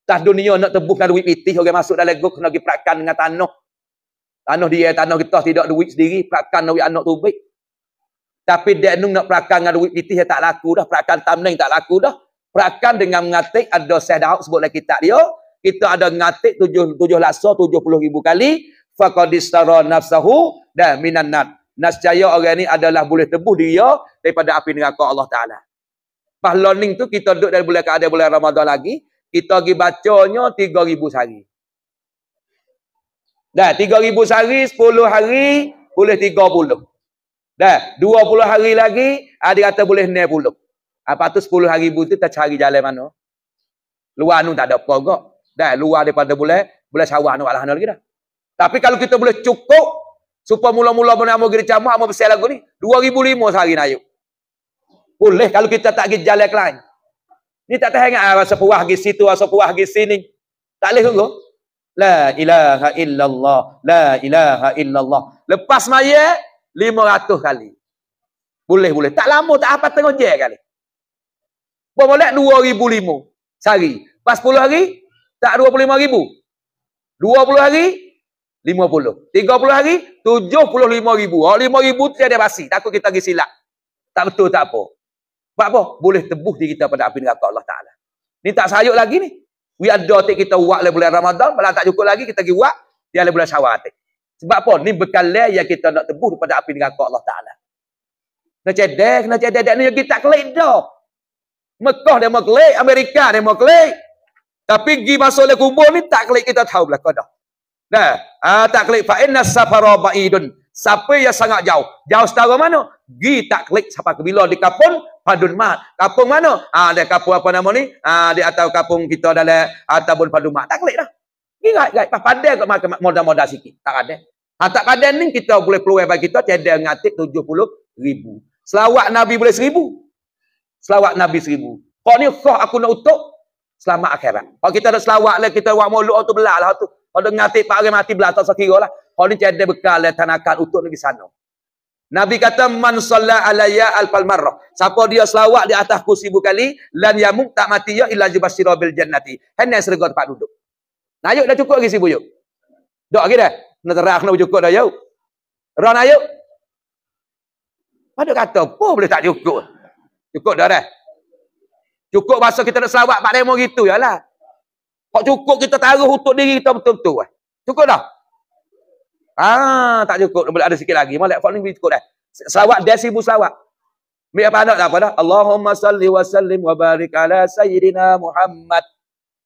Tak ya. dunia nak tebuh dengan duit pitih, orang masuk dalam gua, kena diperakan dengan tanah. Tanah dia, tanah kita tidak duit sendiri, perakan duit anak tu baik. Tapi dia nak perakan dengan duit pitih, dia tak laku dah. Perakan tamling tak laku dah. Perakan dengan mengatik ada Syed Daud sebut dalam kitab dia. Kita ada mengatik tujuh, tujuh laksa tujuh puluh ribu kali. Fakadistara nafsahu dan minanat. Nascaya orang ini adalah boleh tebus dia daripada api neraka Allah Ta'ala. Pas learning tu kita duduk dari bulan keadaan bulan Ramadan lagi. Kita pergi bacanya tiga ribu sehari. Dah, tiga ribu sehari, sepuluh hari, boleh tiga puluh. Dah, dua puluh hari lagi, ada kata boleh ne apa tu sepuluh hari buti tak cari jalan mana? Luar nu tak ada apa Dah luar daripada boleh boleh sawah nu alahan lagi dah. Tapi kalau kita boleh cukup supaya mula-mula mana mau gerja mau mau besar lagu ni 2005 sehari naik. Boleh kalau kita tak pergi jalan ke lain. Ni tak tahu ingat rasa puas pergi situ, rasa puas pergi sini. Tak boleh tunggu. La ilaha illallah. La ilaha illallah. Lepas maya, ratus kali. Boleh, boleh. Tak lama, tak apa tengok je kali. Bermulak 2,005 sehari. Pas 10 hari, tak 25,000. 20 hari, 50. 30 hari, 75,000. Ha, 5,000 tu ada basi. Takut kita pergi silap. Tak betul tak apa. Sebab apa? Boleh tebus diri kita pada api neraka Allah Ta'ala. Ni tak sayuk lagi ni. We ada tak kita buat oleh bulan Ramadan. Bila tak cukup lagi, kita pergi buat. Dia oleh bulan syawal tak. Sebab apa? Ni bekal yang kita nak tebus daripada api neraka Allah Ta'ala. Kena cedek, kena cedek. Dan ni kita kelek dah. Mekah dia mau klik, Amerika dia mau klik. Tapi pergi masuk dalam kubur ni tak klik kita tahu belakang. dah. Dah. Ha, ah tak klik fa inna safara baidun. Siapa yang sangat jauh? Jauh setara mana? Gi tak klik siapa ke bila di kampung Padun Mat. Kampung mana? Ah ha, ada kampung apa nama ni? Ah ha, di atas kampung kita dalam ataupun Padun Mat. Tak klik dah. Gi gai gai pas pandai kat makan modal-modal sikit. Tak ada. Ha tak ada ni kita boleh peluang bagi kita cedek ngatik 70 ribu. Selawat Nabi boleh 1000 selawat Nabi seribu. Kau ni kau aku nak utuk selamat akhirat. Kalau kita ada selawat lah, kita buat mulut tu belah lah tu. Kau dengar tip pak orang mati belah tak sekira lah. Kau ni cedek bekal lah tanakan utuk ni sana. Nabi kata man salla alayya al marrah. Siapa dia selawat di atas seribu bukali lan yamuk tak mati ya illa jubasira bil jannati. Hanya serga tempat duduk. Nah yuk dah cukup lagi seribu yuk. Dok lagi dah. Nak terak nak cukup dah yuk. Ron ayuk. Padu kata apa boleh tak cukup. Cukup dah dah. Cukup masa kita nak selawat Pak Demo gitu jelah. Kok cukup kita taruh untuk diri kita betul-betul eh. Cukup dah. Ah, tak cukup. Boleh ada sikit lagi. Malak fakni cukup dah. Selawat dia sibuk selawat. Mereka apa anak tak apa dah? Allahumma salli wa sallim wa barik ala sayyidina Muhammad.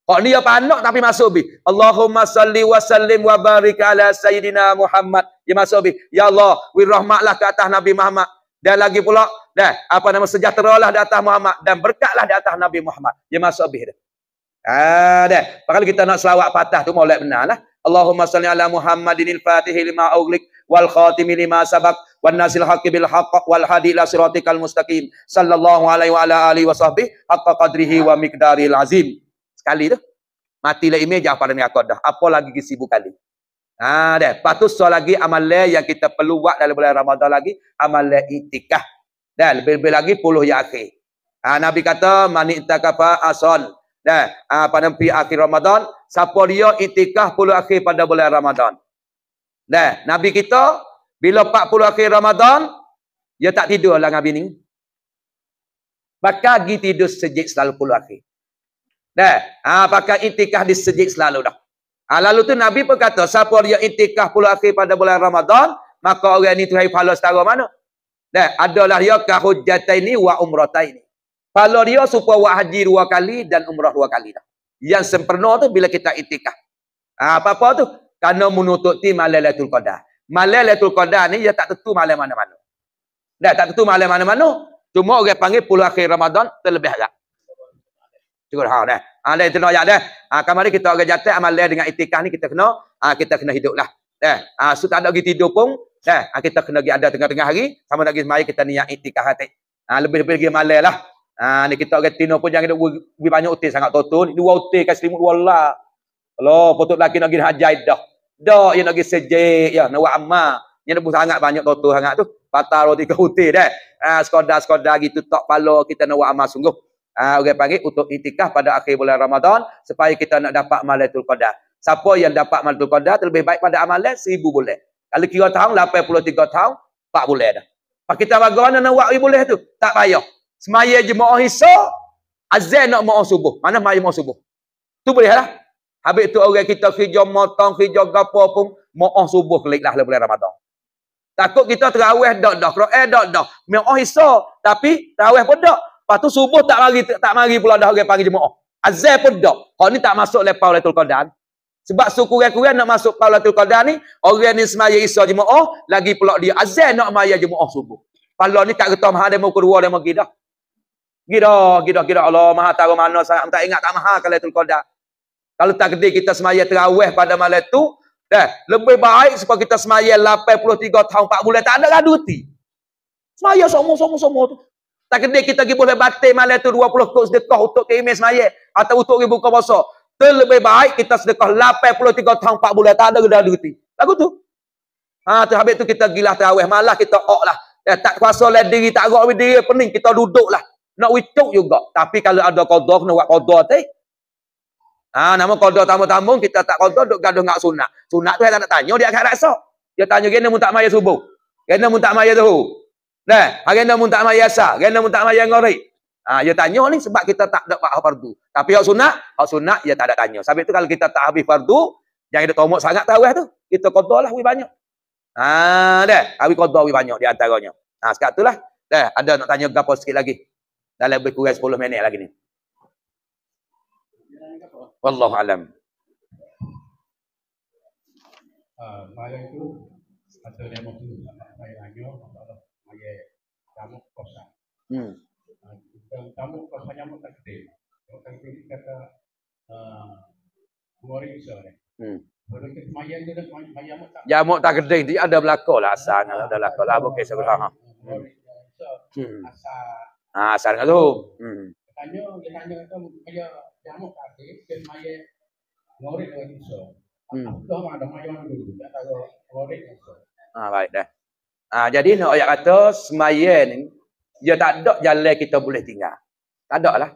Kalau ni apa anak tapi masuk bi. Allahumma salli wa sallim wa barik ala sayyidina Muhammad. Dia masuk bi. Ya Allah, wirrahmatlah ke atas Nabi Muhammad. Dan lagi pula, Dah apa nama sejahtera lah di atas Muhammad dan berkatlah di atas Nabi Muhammad. Dia masuk habis ha, dah. Ah, dah. Pakal kita nak selawat patah tu molek benarlah. Allahumma salli ala Muhammadinil Fatihi lima auglik wal khatimi lima sabak wan nasil haqqi bil haqq wal hadi ila siratikal mustaqim sallallahu alaihi wa ala alihi wa sahbihi haqqa qadrihi wa miqdaril azim. Sekali tu. Matilah imej apa dan aku dah. Apa lagi kesibukan kali. Ah, dah. Patut soal lagi amal yang kita perlu buat dalam bulan Ramadan lagi, amal itikah. Dan lebih-lebih lagi puluh yang akhir. Ha, Nabi kata mani takafa asal. Dan ha, pada pi akhir Ramadan, siapa dia itikah puluh akhir pada bulan Ramadan. Dan Nabi kita bila pak puluh akhir Ramadan, dia tak tidur lah nabi bini. Pakai pergi tidur sejik selalu puluh akhir. Dah, ha, pakai itikah di sejik selalu dah. Ha, lalu tu Nabi pun kata, siapa dia itikah puluh akhir pada bulan Ramadan, maka orang ni tu hari pahala setara mana? Dan adalah dia ke hujjataini wa umrataini. Kalau dia supaya buat haji dua kali dan umrah dua kali dah. Yang sempurna tu bila kita itikah. Ha, apa-apa tu? Karena menutupi malam Lailatul Qadar. Malam Lailatul Qadar ni dia tak tentu malam mana-mana. Dah tak tentu malam mana-mana. Cuma orang panggil puluh akhir Ramadan terlebih agak. Cukup hal dah. Ha, dah ha, itu nak dah. Ha, kemarin kita orang jatuh amal dengan itikah ni kita kena ha, kita kena hidup lah. Eh, ha, so tak ada pergi tidur pun Nah, eh, kita kena pergi ada tengah-tengah hari. Sama lagi ah, pergi semayah, kita niat itikah hati. Ha, Lebih-lebih lagi malay lah. Ha, ni kita orang tino pun jangan lebih banyak utih sangat totun. Dua utih kat selimut dua lah. Loh, putut lelaki nak pergi hajai dah. Dah, dia nak pergi sejik. Ya, nak buat amal. Dia nak sangat banyak totun sangat tu. Patah roti ke utih dah. Ha, ah, Sekodah-sekodah gitu. Tak palo kita nak buat amal sungguh. Ha, orang panggil untuk itikah pada akhir bulan Ramadan. Supaya kita nak dapat malay tul qadah. Siapa yang dapat malay tul qadah, terlebih baik pada amalan, seribu boleh. Kalau kira tahun, 83 tahun, tak boleh dah. Pak kita bagaimana nak buat boleh tu? Tak payah. Semaya je mau hisa, azan nak mau subuh. Mana mai mau subuh? Tu boleh lah. Habis tu orang kita kerja motong, kerja gapo pun, mau subuh kelik lah bulan Ramadan. Takut kita terawih dok dok, kroe eh, dok dok. Mau hisa, tapi terawih pun dok. Lepas tu subuh tak mari, tak mari pula dah orang panggil jemaah. Azan pun dok. Kalau ni tak masuk lepau Lailatul Qadar, sebab sekurang-kurang nak masuk Qaulatul Qadar ni, orang ni semaya isa jemaah, lagi pula dia azan nak maya jemaah subuh. Pala ni tak kata maha dia mukul dua dia pergi dah. Gida, gida, gida Allah maha tahu mana saya tak ingat tak kalau Qaulatul Qadar. Kalau tak gede kita semaya terawih pada malam tu, dah lebih baik supaya kita semaya 83 tahun 4 bulan tak ada raduti. Semaya semua-semua-semua tu. Tak kena kita pergi boleh batin malam tu 20 kot sedekah untuk ke imej semaya. Atau untuk pergi buka puasa. Terlebih baik kita sedekah 83 tahun 4 bulan tak ada gedar duit. Lagu tu. Ha tu habis tu kita gilah tarawih malah kita ok lah. Ya, tak kuasa lah diri tak gerak diri pening kita duduk lah. Nak wituk juga. Tapi kalau ada qada kena buat qada teh. Ha nama qada tambah-tambung kita tak qada duk gaduh ngak sunat. Sunat tu saya nak tanya dia akan rasa. Dia tanya gini mun tak mai subuh. Gini mun tak mai zuhur. Nah, hari ni mun tak mai asar, gini mun tak mai ngorik. Ha, dia tanya ni sebab kita tak ada hak fardu. Tapi hak sunat, hak sunat dia tak ada tanya. Sebab itu kalau kita tak habis fardu, jangan kita tomok sangat tarawih tu. Kita qada lah wi banyak. Ha dah, abi qada wi banyak di antaranya. Ha sekat itulah. Dah, ada nak tanya gapo sikit lagi. Dah lebih kurang 10 minit lagi ni. Wallahu alam. Uh, malam tu ada demo tu, tanya. ajar, saya ajar, saya ajar, saya yang pertama kau sama nyamuk tak kedai. Kau tak kedai kata uh, Mori Isa ni. Hmm. Kalau kita semayang je tak ya, kedai. Nyamuk ada belakang lah asalnya. Ada belakang lah. sebelah. saya berhak. Hmm. Asal. Ah, tu. Hmm. Tanya, dia tanya kata, saya nyamuk tak kedai, saya semayang hmm. Ada mayang dulu, tak Ah, baik dah. Ah, jadi nak ayat kata, semayang ni, dia ya, tak ada jalan kita boleh tinggal. Tak ada lah.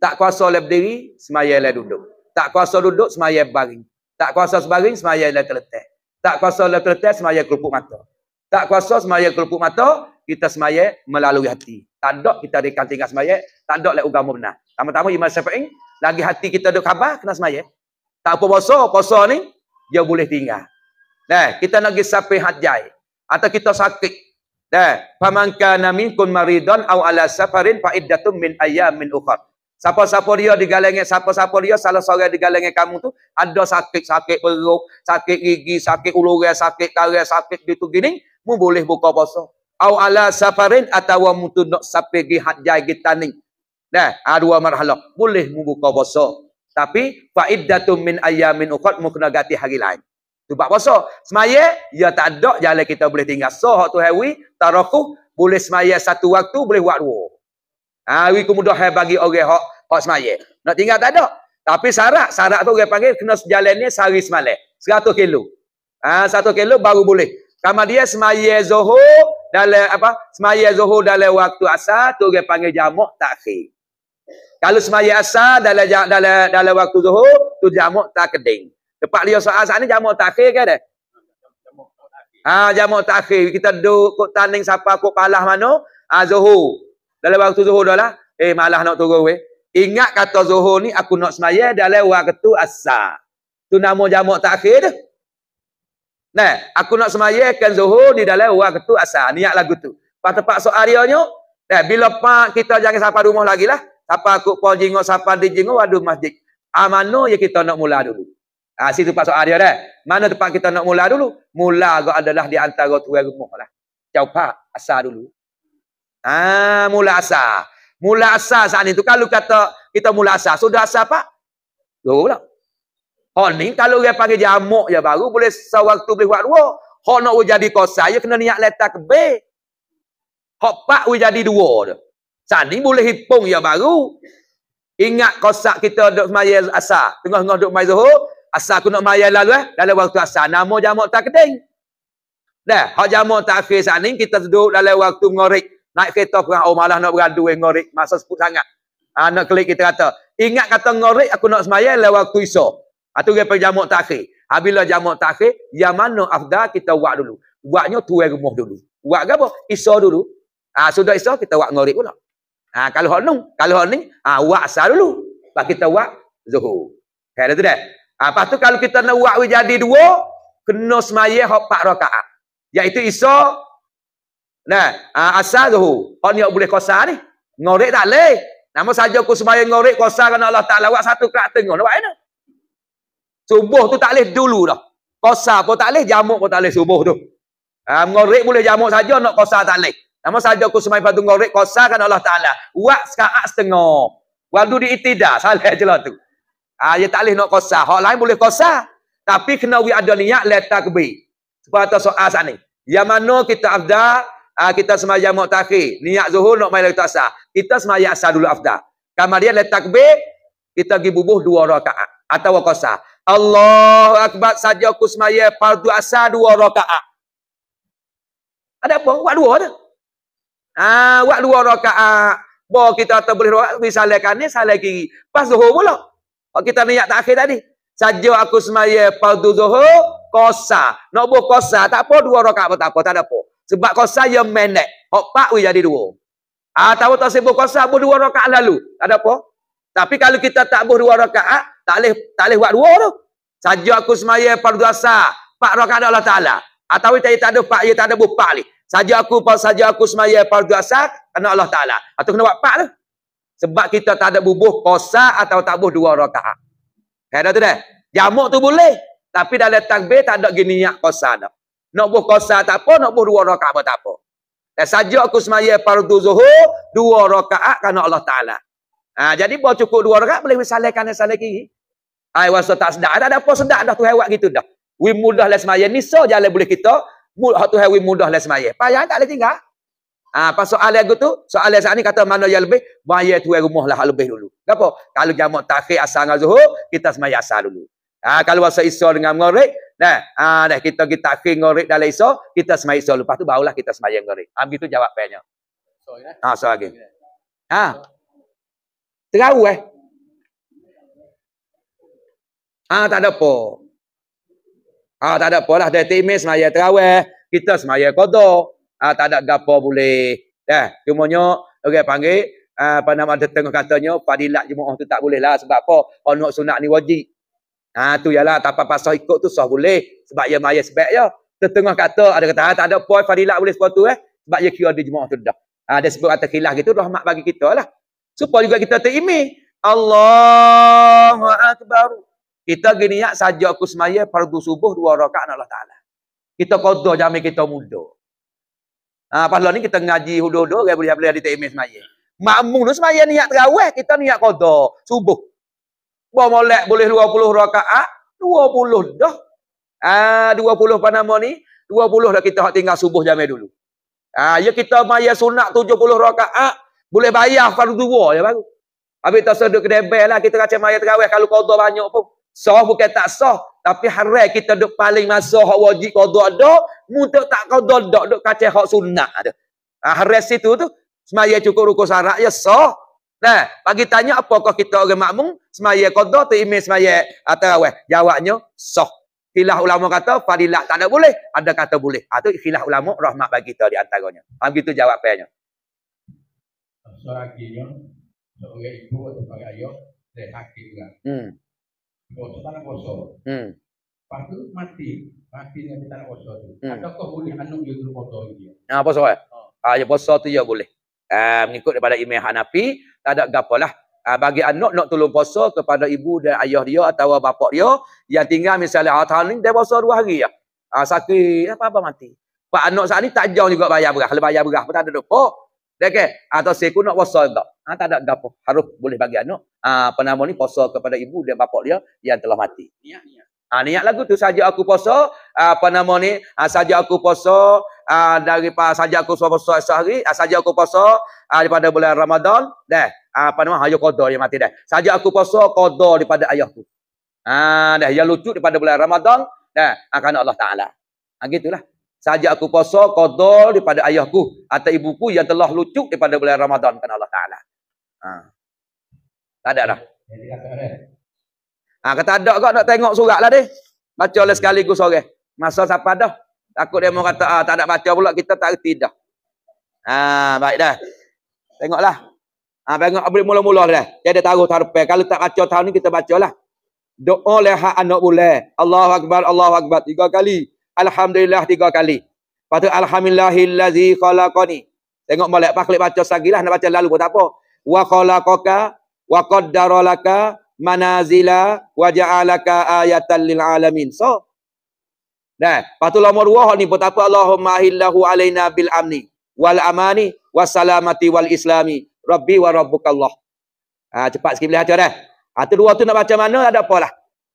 Tak kuasa oleh berdiri, semaya oleh duduk. Tak kuasa duduk, semaya baring. Tak kuasa sebaring, semaya oleh terletak. Tak kuasa oleh terletak, semaya kerupuk mata. Tak kuasa semaya kerupuk mata, kita semaya melalui hati. Tak ada kita dikatakan tinggal semaya, tak ada oleh ugama benar. Tama-tama Imam Syafi'in, lagi hati kita duduk khabar, kena semaya. Tak apa poso, poso ni, dia boleh tinggal. Nah, kita nak pergi sampai hajai. Atau kita sakit, Dah. Eh, Faman kana minkum maridon au ala safarin fa iddatum min ayamin ukhra. Siapa-siapa dia digalengi, siapa-siapa dia salah seorang digalengi kamu tu, ada sakit-sakit perut, sakit gigi, sakit ulu ulur, sakit kaki, sakit gitu gini, mu boleh buka puasa. Au ala safarin atawa tu nak sampai gi hajjai gi tani. Dah, ha, dua marhalah. Boleh mu buka puasa. Tapi fa iddatum min ayamin ukhra mu kena ganti hari lain. Tu bab puasa. Semayat, ya tak ada jalan kita boleh tinggal. So, waktu hari, taraku, boleh semayat satu waktu, boleh buat dua. Ha, hari kemudah hai bagi orang hok hok semayat. Nak tinggal tak ada. Tapi syarat, syarat tu orang panggil kena jalan ni sehari semalam. Seratus kilo. Ha, satu kilo baru boleh. Kamu dia semayat zuhur dalam apa? Semayat zuhur dalam waktu asar tu orang panggil jamak takhir. Kalau semayat asar dalam dalam dalam waktu zuhur tu jamak tak keding. Tempat dia saat saat ni jamak takhir ke dah? Ha jamak takhir. Kita duduk kok tanding siapa kok palah mana? Ha Zuhur. Dalam waktu Zuhur dah lah. Eh malah nak turun weh. Ingat kata Zuhur ni aku nak semaya dalam waktu asa. Tu nama jamak takhir dah. Nah, aku nak kan Zuhur di dalam waktu asa. Niat lagu tu. Pas tempat soal dia ni, nah, bila pak kita jangan sampai rumah lagi lah. Sampai aku pun jingok, sampai di jingok, waduh masjid. Amano ah, ya kita nak mula dulu. Ha, situ tempat soal dia dah. Mana tempat kita nak mula dulu? Mula ke adalah di antara tu rumah lah. Jawab asal dulu. Ha, mula asal. Mula asal saat itu Kalau kata kita mula asal. Sudah asal pak? Dua pula. Hal ni kalau dia panggil jamuk ya baru boleh sewaktu boleh buat dua. Hal nak jadi kosa ya kena niat letak ke B. Hal pak boleh jadi dua tu. Saat ni boleh hipung ya baru. Ingat kosak kita duduk semaya asal. Tengah-tengah duduk semaya zuhur. Asal aku nak maya lalu eh. Dalam waktu asal. Nama jamak tak keding. Dah. Hak jamak tak akhir saat ni. Kita duduk dalam waktu ngorik. Naik kereta kurang. Oh malah nak beradu eh ngorik. Masa sebut sangat. Ha, nak klik kita kata. Ingat kata ngorik aku nak semaya lalu waktu iso. Itu ah, dia pergi jamak tak akhir. Habislah jamak tak akhir. Yang mana afda kita buat dulu. Buatnya tuai rumah dulu. Buat apa? Iso dulu. Ha, sudah iso kita buat ngorik pula. Ha, kalau hak nung. Kalau hak ni. Ha, buat asal dulu. Lepas kita buat zuhur. Kayak tu dah. Ah, lepas tu kalau kita nak buat jadi dua, kena semayah hak pak rakaat. Iaitu iso nah, asal tu. Hak niat boleh kosa ni. Ngorek tak boleh. Nama saja aku semayah ngorek kosa kerana Allah Ta'ala buat satu kerak tengok. Nak mana? Subuh tu tak boleh dulu dah. Kosa pun tak boleh, jamuk pun tak boleh subuh tu. Ha, ngorek boleh jamuk saja, nak kosa tak boleh. Nama saja aku semayah patung ngorek kosa kerana Allah Ta'ala. Buat sekarang setengah. Waktu di itidah, salah je lah tu. Ha, ah, ya dia tak boleh nak kosa, Hak lain boleh kosa, Tapi kena we ada niat letak kebi. Sebab tu soal saat ni. Yang mana kita afda, ha, ah, kita semayang muktakhir. Niat zuhur nak main letak sah. Kita semaya asal dulu afdah. Kamu dia letak kebi, kita pergi bubuh dua rakaat. Atau kosa. Allah Akbar saja aku semayang fardu asal dua rakaat. Ada apa? Buat dua ada. Ha, buat dua rakaat. Bawa kita tak boleh rakaat. Misalnya kanan, salah kiri. Pas zuhur pulak. Kalau kita niat tak akhir tadi. Saja aku semaya pautu zuhur, kosa. Nak buh kosa, tak apa dua rakaat pun tak apa, tak ada apa. Sebab kosa yang menek. Hak pak we jadi dua. Ah, tahu tak sibuk kosa, buh dua rakaat lalu. Tak ada apa. Tapi kalau kita tak buh dua rakaat, tak boleh tak boleh buat dua tu. Saja aku semaya fardu asar, pak rakaat Allah Taala. Atau ah, tak ada pak, kita ya tak ada buh pak ni. Saja aku saja aku semaya fardu asar, kena Allah Taala. Atau ah, kena buat pak tu. Lah. Sebab kita tak ada bubuh kosa atau tak bubuh dua rakaat. Kata tu dah. Jamuk tu boleh. Tapi dah dalam takbir tak ada gini niat kosa dah. Nak bubuh kosa tak apa, nak bubuh dua rakaat pun tak apa. Dan saja aku semaya fardu zuhur, dua rakaat kerana Allah Ta'ala. Ha, jadi bawa cukup dua rakaat boleh salih kanan salih kiri. Hai waktu tak sedar ada apa sedar dah tu hewat gitu dah. Wimudah mudah lah semaya ni so jalan boleh kita. Mul hak tu hewi wimudah lah semaya. Payah tak boleh tinggal. Ah, ha, pasal soalan aku tu, soalan saat ni kata mana yang lebih? Bayar tuai rumah lah lebih dulu. Kenapa? Kalau jamak takhir asal dengan zuhur, kita semayah asal dulu. Ah, ha, kalau masa isya dengan ngorek, nah, ha, dah kita kita takhir ngorek dalam isya, kita semayah isya. Lepas tu barulah kita semayah ngorek. Ah, ha, begitu jawab payahnya. Ah, ya? ha, soal lagi. Ha. Terau eh. Ah, ha, tak ada apa. Ah, ha, tak ada apa lah. Dia timis semayah terawih. Eh? Kita semayah kodok ah tak ada gapo boleh dah eh, cumanya orang okay, panggil ah apa nama ada tengah katanya fadilat jumaah tu tak boleh lah sebab apa qanun sunat ni wajib ah tu ialah apa pasal ikut tu sah boleh sebab ya mayas sebab ya tengah kata ada kata ah, tak ada poin fadilat boleh sebab tu eh sebab ya kira di jumaah tu dah ah ada sebab kata khilaf gitu rahmat bagi kita lah supaya juga kita terimi Allahu akbar kita geniak saja aku semaya fardu subuh dua rakaat Allah Ta'ala. Kita kodoh jamin kita mudah. Ah ha, pasal ni kita ngaji hudud-hudud kita boleh boleh di TMS semaya. Makmum tu semaya niat terawih, kita niat kodoh. subuh. Buat molek boleh 20 rakaat, 20 dah. Ah 20 apa nama ni? 20 dah kita tinggal subuh jamai dulu. Ah ya kita maya sunat 70 rakaat, boleh bayar fardu dua je ya baru. Habis tak seduk kedai lah kita kacau maya terawih kalau qada banyak pun. Sah bukan tak sah. Tapi harai kita duk paling masa hak wajib kau duk duk. Mutak tak kau duk duk duk kacau hak sunnah ada. Ha, harai situ tu. Semaya cukup rukun syarat ya sah. Nah, bagi tanya apakah kita orang makmum semaya qada tu imam semaya atau weh Jawabnya sah. Khilaf ulama kata fadilah tak ada boleh, ada kata boleh. Ha tu khilaf ulama rahmat bagi kita di antaranya. Ha begitu jawapannya. Seorang dia, seorang ibu atau sebagai ayah, dia hakim Hmm kosong, tanah kosong. Hmm. Lepas tu mati. Mati dengan tanah kosong tu. Hmm. Adakah boleh anuk dia dulu kosong dia? Ah, ha, kosong eh? Ha. Ha, ya kosong tu ya boleh. Ha, mengikut daripada Imam Hanafi, tak ada gapalah. lah. Ah, bagi anak nak tolong poso kepada ibu dan ayah dia atau bapak dia yang tinggal misalnya hari tahun ni dia poso dua hari ya. Ah sakit apa apa mati. Pak anak saat ni tak jauh juga bayar berah, Kalau bayar berah pun tak ada dok. Okey. Atau ah, seku nak puasa juga. Ha, ah, tak ada gapo. Harus boleh bagi anak. Ah, ha, nama ni puasa kepada ibu dan bapak dia yang telah mati. Niat, niat. Ha, niat lagu tu saja aku puasa apa nama ni ha, saja aku puasa ha, daripada saja aku puasa sehari ha, saja aku puasa ha, daripada bulan Ramadan deh apa nama hayo qada dia mati deh saja aku puasa qada daripada ayahku ha deh yang lucu daripada bulan Ramadan deh akan Allah taala ha gitulah saja aku puasa qadar daripada ayahku atau ibuku yang telah lucuk daripada bulan Ramadan kan Allah Taala. Ha. Tak ada dah. Ha, kata ada kau nak tengok surat lah deh. Baca oleh sekali ku sore. Masa siapa dah? Takut dia mau kata ah, tak ada baca pula kita tak reti dah. Ha, baik dah. Tengoklah. Ha, tengok boleh mula-mula dah. Jadi taruh tarpe. Kalau tak baca tahun ni kita bacalah. Doa leha anak boleh. Allahu Akbar, Allahu Akbar. Tiga kali. Alhamdulillah tiga kali. Lepas tu Alhamdulillahillazi khalaqani. Tengok malak paklik baca sagilah nak baca lalu pun tak apa. Wa khalaqaka wa qaddaralaka manazila wa ja'alaka ayatan lil alamin. So. dah. patu nomor 2 hal ni pun tak apa. Allahumma hillahu alaina bil amni wal amani wasalamati wal islami. Rabbi wa rabbukallah. Ah ha, cepat sikit boleh baca dah. Ha, tu dua tu nak baca mana ada apalah.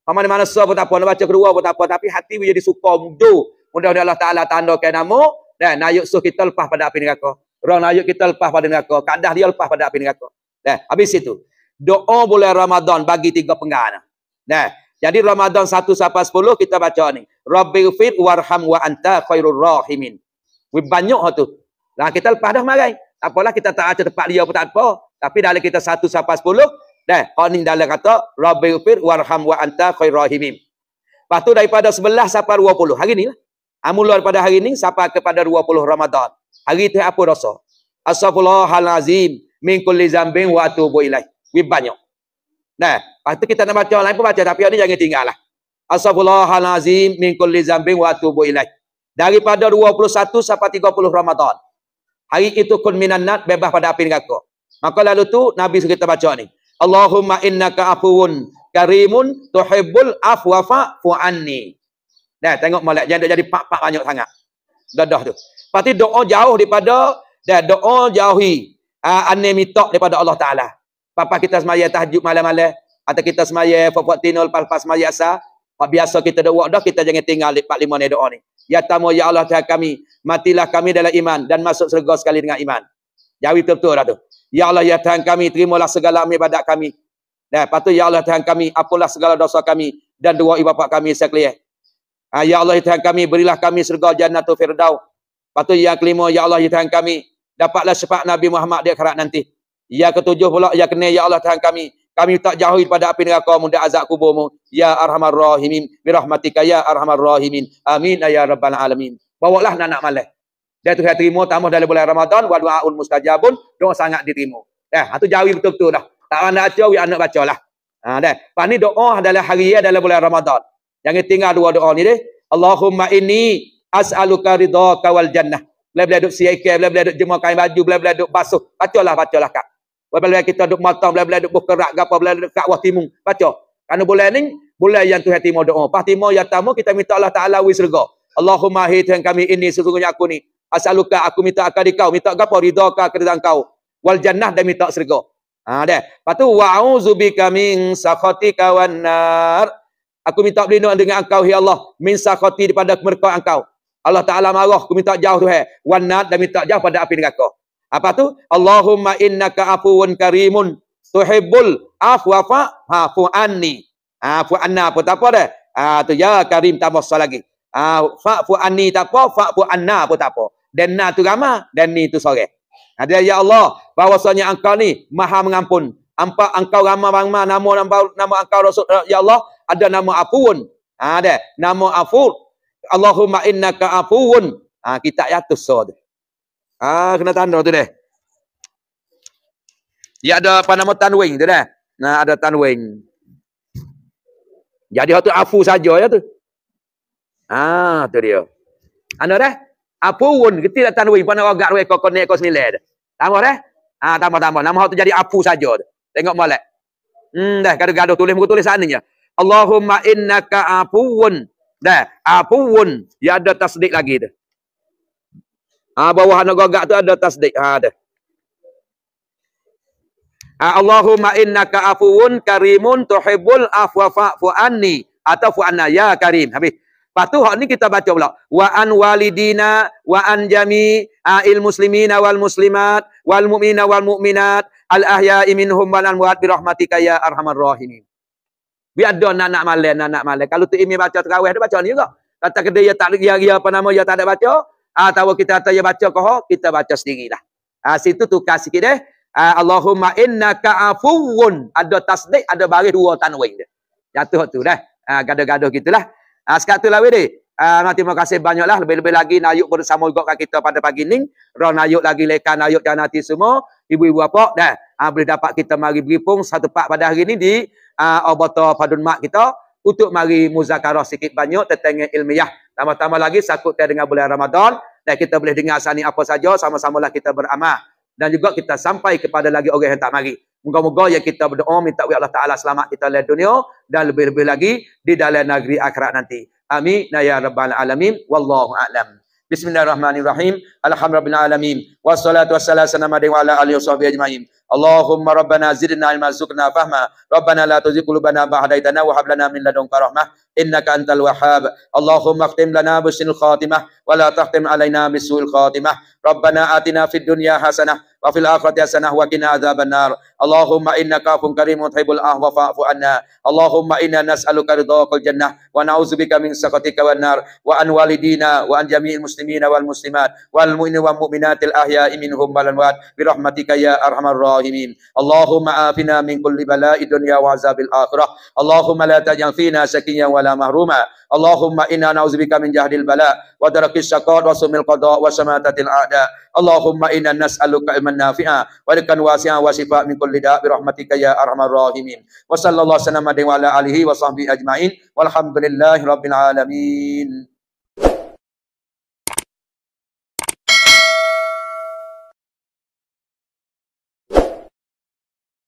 Mana mana so pun tak apa, nak baca kedua pun tak apa. Tapi hati pun jadi suka, mudu. Mudah-mudahan Allah Ta'ala tandakan nama. Dan nayuk suh kita lepas pada api neraka. Roh nayuk kita lepas pada neraka. Kadah dia lepas pada api neraka. Dan habis itu. Doa bulan Ramadan bagi tiga penggan. Nah, jadi Ramadan 1 sampai 10 kita baca ni. Rabbighfir warham wa anta khairur rahimin. Wi banyak tu. Nah, kita lepas dah marai. Apalah kita tak ada tempat dia pun tak apa. Tapi dalam kita 1 sampai 10 Dah, Qanin dalam kata Rabbi ufir warham wa anta khairahimim. Lepas tu daripada sebelah sampai 20. Hari ni lah. Amulah ah, daripada hari ni sampai kepada 20 Ramadan. Hari tu apa dosa? Astagfirullahal azim min wa atubu ilaih. Wi banyak. Nah, waktu kita nak baca lain pun baca tapi ini jangan tinggal lah. Astagfirullahal azim min kulli wa atubu ilaih. Daripada 21 sampai 30 Ramadan. Hari itu kun minannat bebas pada api neraka. Maka lalu tu Nabi kita baca ni. Allahumma innaka afuun karimun tuhibbul afwa fa'fu anni. Nah, tengok malak jangan dia jadi pak-pak banyak sangat. Dadah tu. Pasti doa jauh daripada dah doa jauhi uh, ah, ane minta daripada Allah Taala. Papa kita semaya tahajud malam-malam atau kita semaya fafat tinul pas-pas semaya asa. biasa kita doa dah kita jangan tinggal lepak lima ni doa ni. Ya tamo ya Allah Taala kami, matilah kami dalam iman dan masuk surga sekali dengan iman. Jawi betul-betul dah tu. Ya Allah ya Tuhan kami terimalah segala ibadat kami. Dan nah, patut ya Allah Tuhan kami apalah segala dosa kami dan dua ibu bapa kami sekalian. Ah, ha, ya Allah ya Tuhan kami berilah kami surga jannatul firdaus. Patut yang kelima ya Allah ya Tuhan kami dapatlah syafaat Nabi Muhammad di akhirat nanti. Ya ketujuh pula ya kena ya Allah Tuhan kami kami tak jauhi daripada api neraka mu dan azab kuburmu. Ya arhamar rahimin bi rahmatika ya arhamar rahimin. Amin ya rabbal alamin. Bawalah anak malaikat dia tu saya terima tambah dalam bulan Ramadan wa du'aun mustajabun, doa sangat diterima. Dah, eh, tu jawi betul-betul dah. Tak ada baca, we anak bacalah. Ha dah. Pas ni doa adalah hari dalam bulan Ramadan. Jangan tinggal dua doa ni deh. Allahumma inni as'aluka ridhaka wal jannah. Bila-bila duk siyakir, bila-bila duk jemur kain baju, bila-bila duk basuh. Bacalah, bacalah kak. Bila-bila kita duk matang, bila-bila duk berkerak, gapa, bila-bila duk kakwah timung. Baca. Karena bulan ni, bulan yang Tuhan timur doa. Pas timur yang tamu, kita minta Allah Ta'ala wisrga. Allahumma hi Tuhan kami ini, sesungguhnya aku ni asaluka aku minta akan kau minta gapo ridha ka kerida kau wal jannah dan minta syurga ha deh patu wa'uzu bika min sakhatika wan nar aku minta berlindung dengan engkau ya Allah min sakhati daripada kemurkaan engkau Allah Taala marah aku minta jauh tu wan nar dan minta jauh pada api neraka apa tu Allahumma innaka afuwun karimun tuhibbul afwa fa afu anni afu ha, anna apa tak apa deh ha tu ya karim tambah lagi Ah, uh, fa'fu anni tak apa, fa'fu anna pun tak apa dan na tu ramah dan ni tu sore. Ada ya Allah, bahwasanya engkau ni Maha mengampun. Apa engkau ramah bang ma nama nama nama engkau Rasul eh, ya Allah ada nama afun. Ha, ada nama afur. Allahumma innaka afun. Ha, kita ayat so tu. Ha, kena tanda tu deh. Ya ada apa nama tanwin tu deh. Ha, nah ada tanwin. Jadi hatu afu saja ya tu. Ah, tu dia. Anda dah? apun getih datang duit pada orang duit kau konek kau senilai dah. Tambah dah. Ha tambah tambah. Nama tu jadi apu saja dah. Tengok molek. Hmm dah gaduh-gaduh tulis muka tulis sananya. Allahumma innaka apun. Dah, apun. Ya ada tasdik lagi dah. Ha bawah anak gagak tu ada tasdik. Ha dah. Ha, Allahumma innaka afuwun karimun tuhibbul afwa fa'fu anni atau fu anna ya karim. Habis. Lepas tu hak ni kita baca pula. Wa an walidina wa an jami ail muslimina wal muslimat wal mu'mina wal mu'minat al ahya'i minhum wal amwat bi rahmatika ya arhamar rahimin. Bi ada anak malai nak malai. Kalau tu imi baca terawih dia baca ni juga. Kata kedai ya tak ya, ya apa nama ya tak ada baca. Atau kita kata ya baca ko kita baca sendirilah. lah. situ tukar sikit deh. Ah, Allahumma innaka afuwun. Ada tasdik ada baris dua tanwin dia. Jatuh tu dah. Ah gaduh-gaduh gitulah. Ha, sekarang tu lah Wede. Uh, ah, terima kasih banyaklah. Lebih-lebih lagi Nayuk bersama juga dengan kita pada pagi ni. Ron Nayuk lagi lekan Nayuk dan nanti semua. Ibu-ibu apa? Dah. Ha, boleh dapat kita mari berhipung satu pak pada hari ni di uh, Obata Padun Mak kita. Untuk mari muzakarah sikit banyak tentang ilmiah. Tambah-tambah lagi sakut kita dengan bulan Ramadan. Dan kita boleh dengar sana apa saja. Sama-samalah kita beramal. Dan juga kita sampai kepada lagi orang yang tak mari. Moga-moga ya kita berdoa minta kepada Allah Taala selamat kita di dunia dan lebih-lebih lagi di dalam negeri akhirat nanti. Amin ya rabbal alamin wallahu a'lam. Bismillahirrahmanirrahim. Alhamdulillahirabbil alamin. Wassalatu wassalamu ala alihi wa ala alihi wa ajmain. Allahumma rabbana zidna ilma zukna fahma rabbana la tuzigh qulubana ba'da wa hab min ladunka rahmah innaka antal wahhab Allahumma akhtim lana bisnil khatimah wa la alaina bisu'il khatimah rabbana atina fid dunya hasanah wa fil akhirati hasanah wa qina Allahumma innaka afun karimun tuhibbul ahwa anna Allahumma inna nas'aluka ridhaqal jannah wa nauzubika min sakhatika wan nar wa an walidina wa an jami'il muslimina wal muslimat wal mu'minin wal mu'minatil ahya'i minhum balanwat. Birahmatika ya arhamar الظالمين اللهم عافنا من كل بلاء الدنيا وعذاب الآخرة اللهم لا تجعل فينا شقيا ولا محروما اللهم إنا نعوذ بك من جهل البلاء ودرك الشقاء وسم القضاء وشماتة الأعداء اللهم إنا نسألك علما نافعا ورزقا واسعا وشفاء من كل داء برحمتك يا أرحم الراحمين وصلى الله وسلم وعلى آله وصحبه أجمعين والحمد لله رب العالمين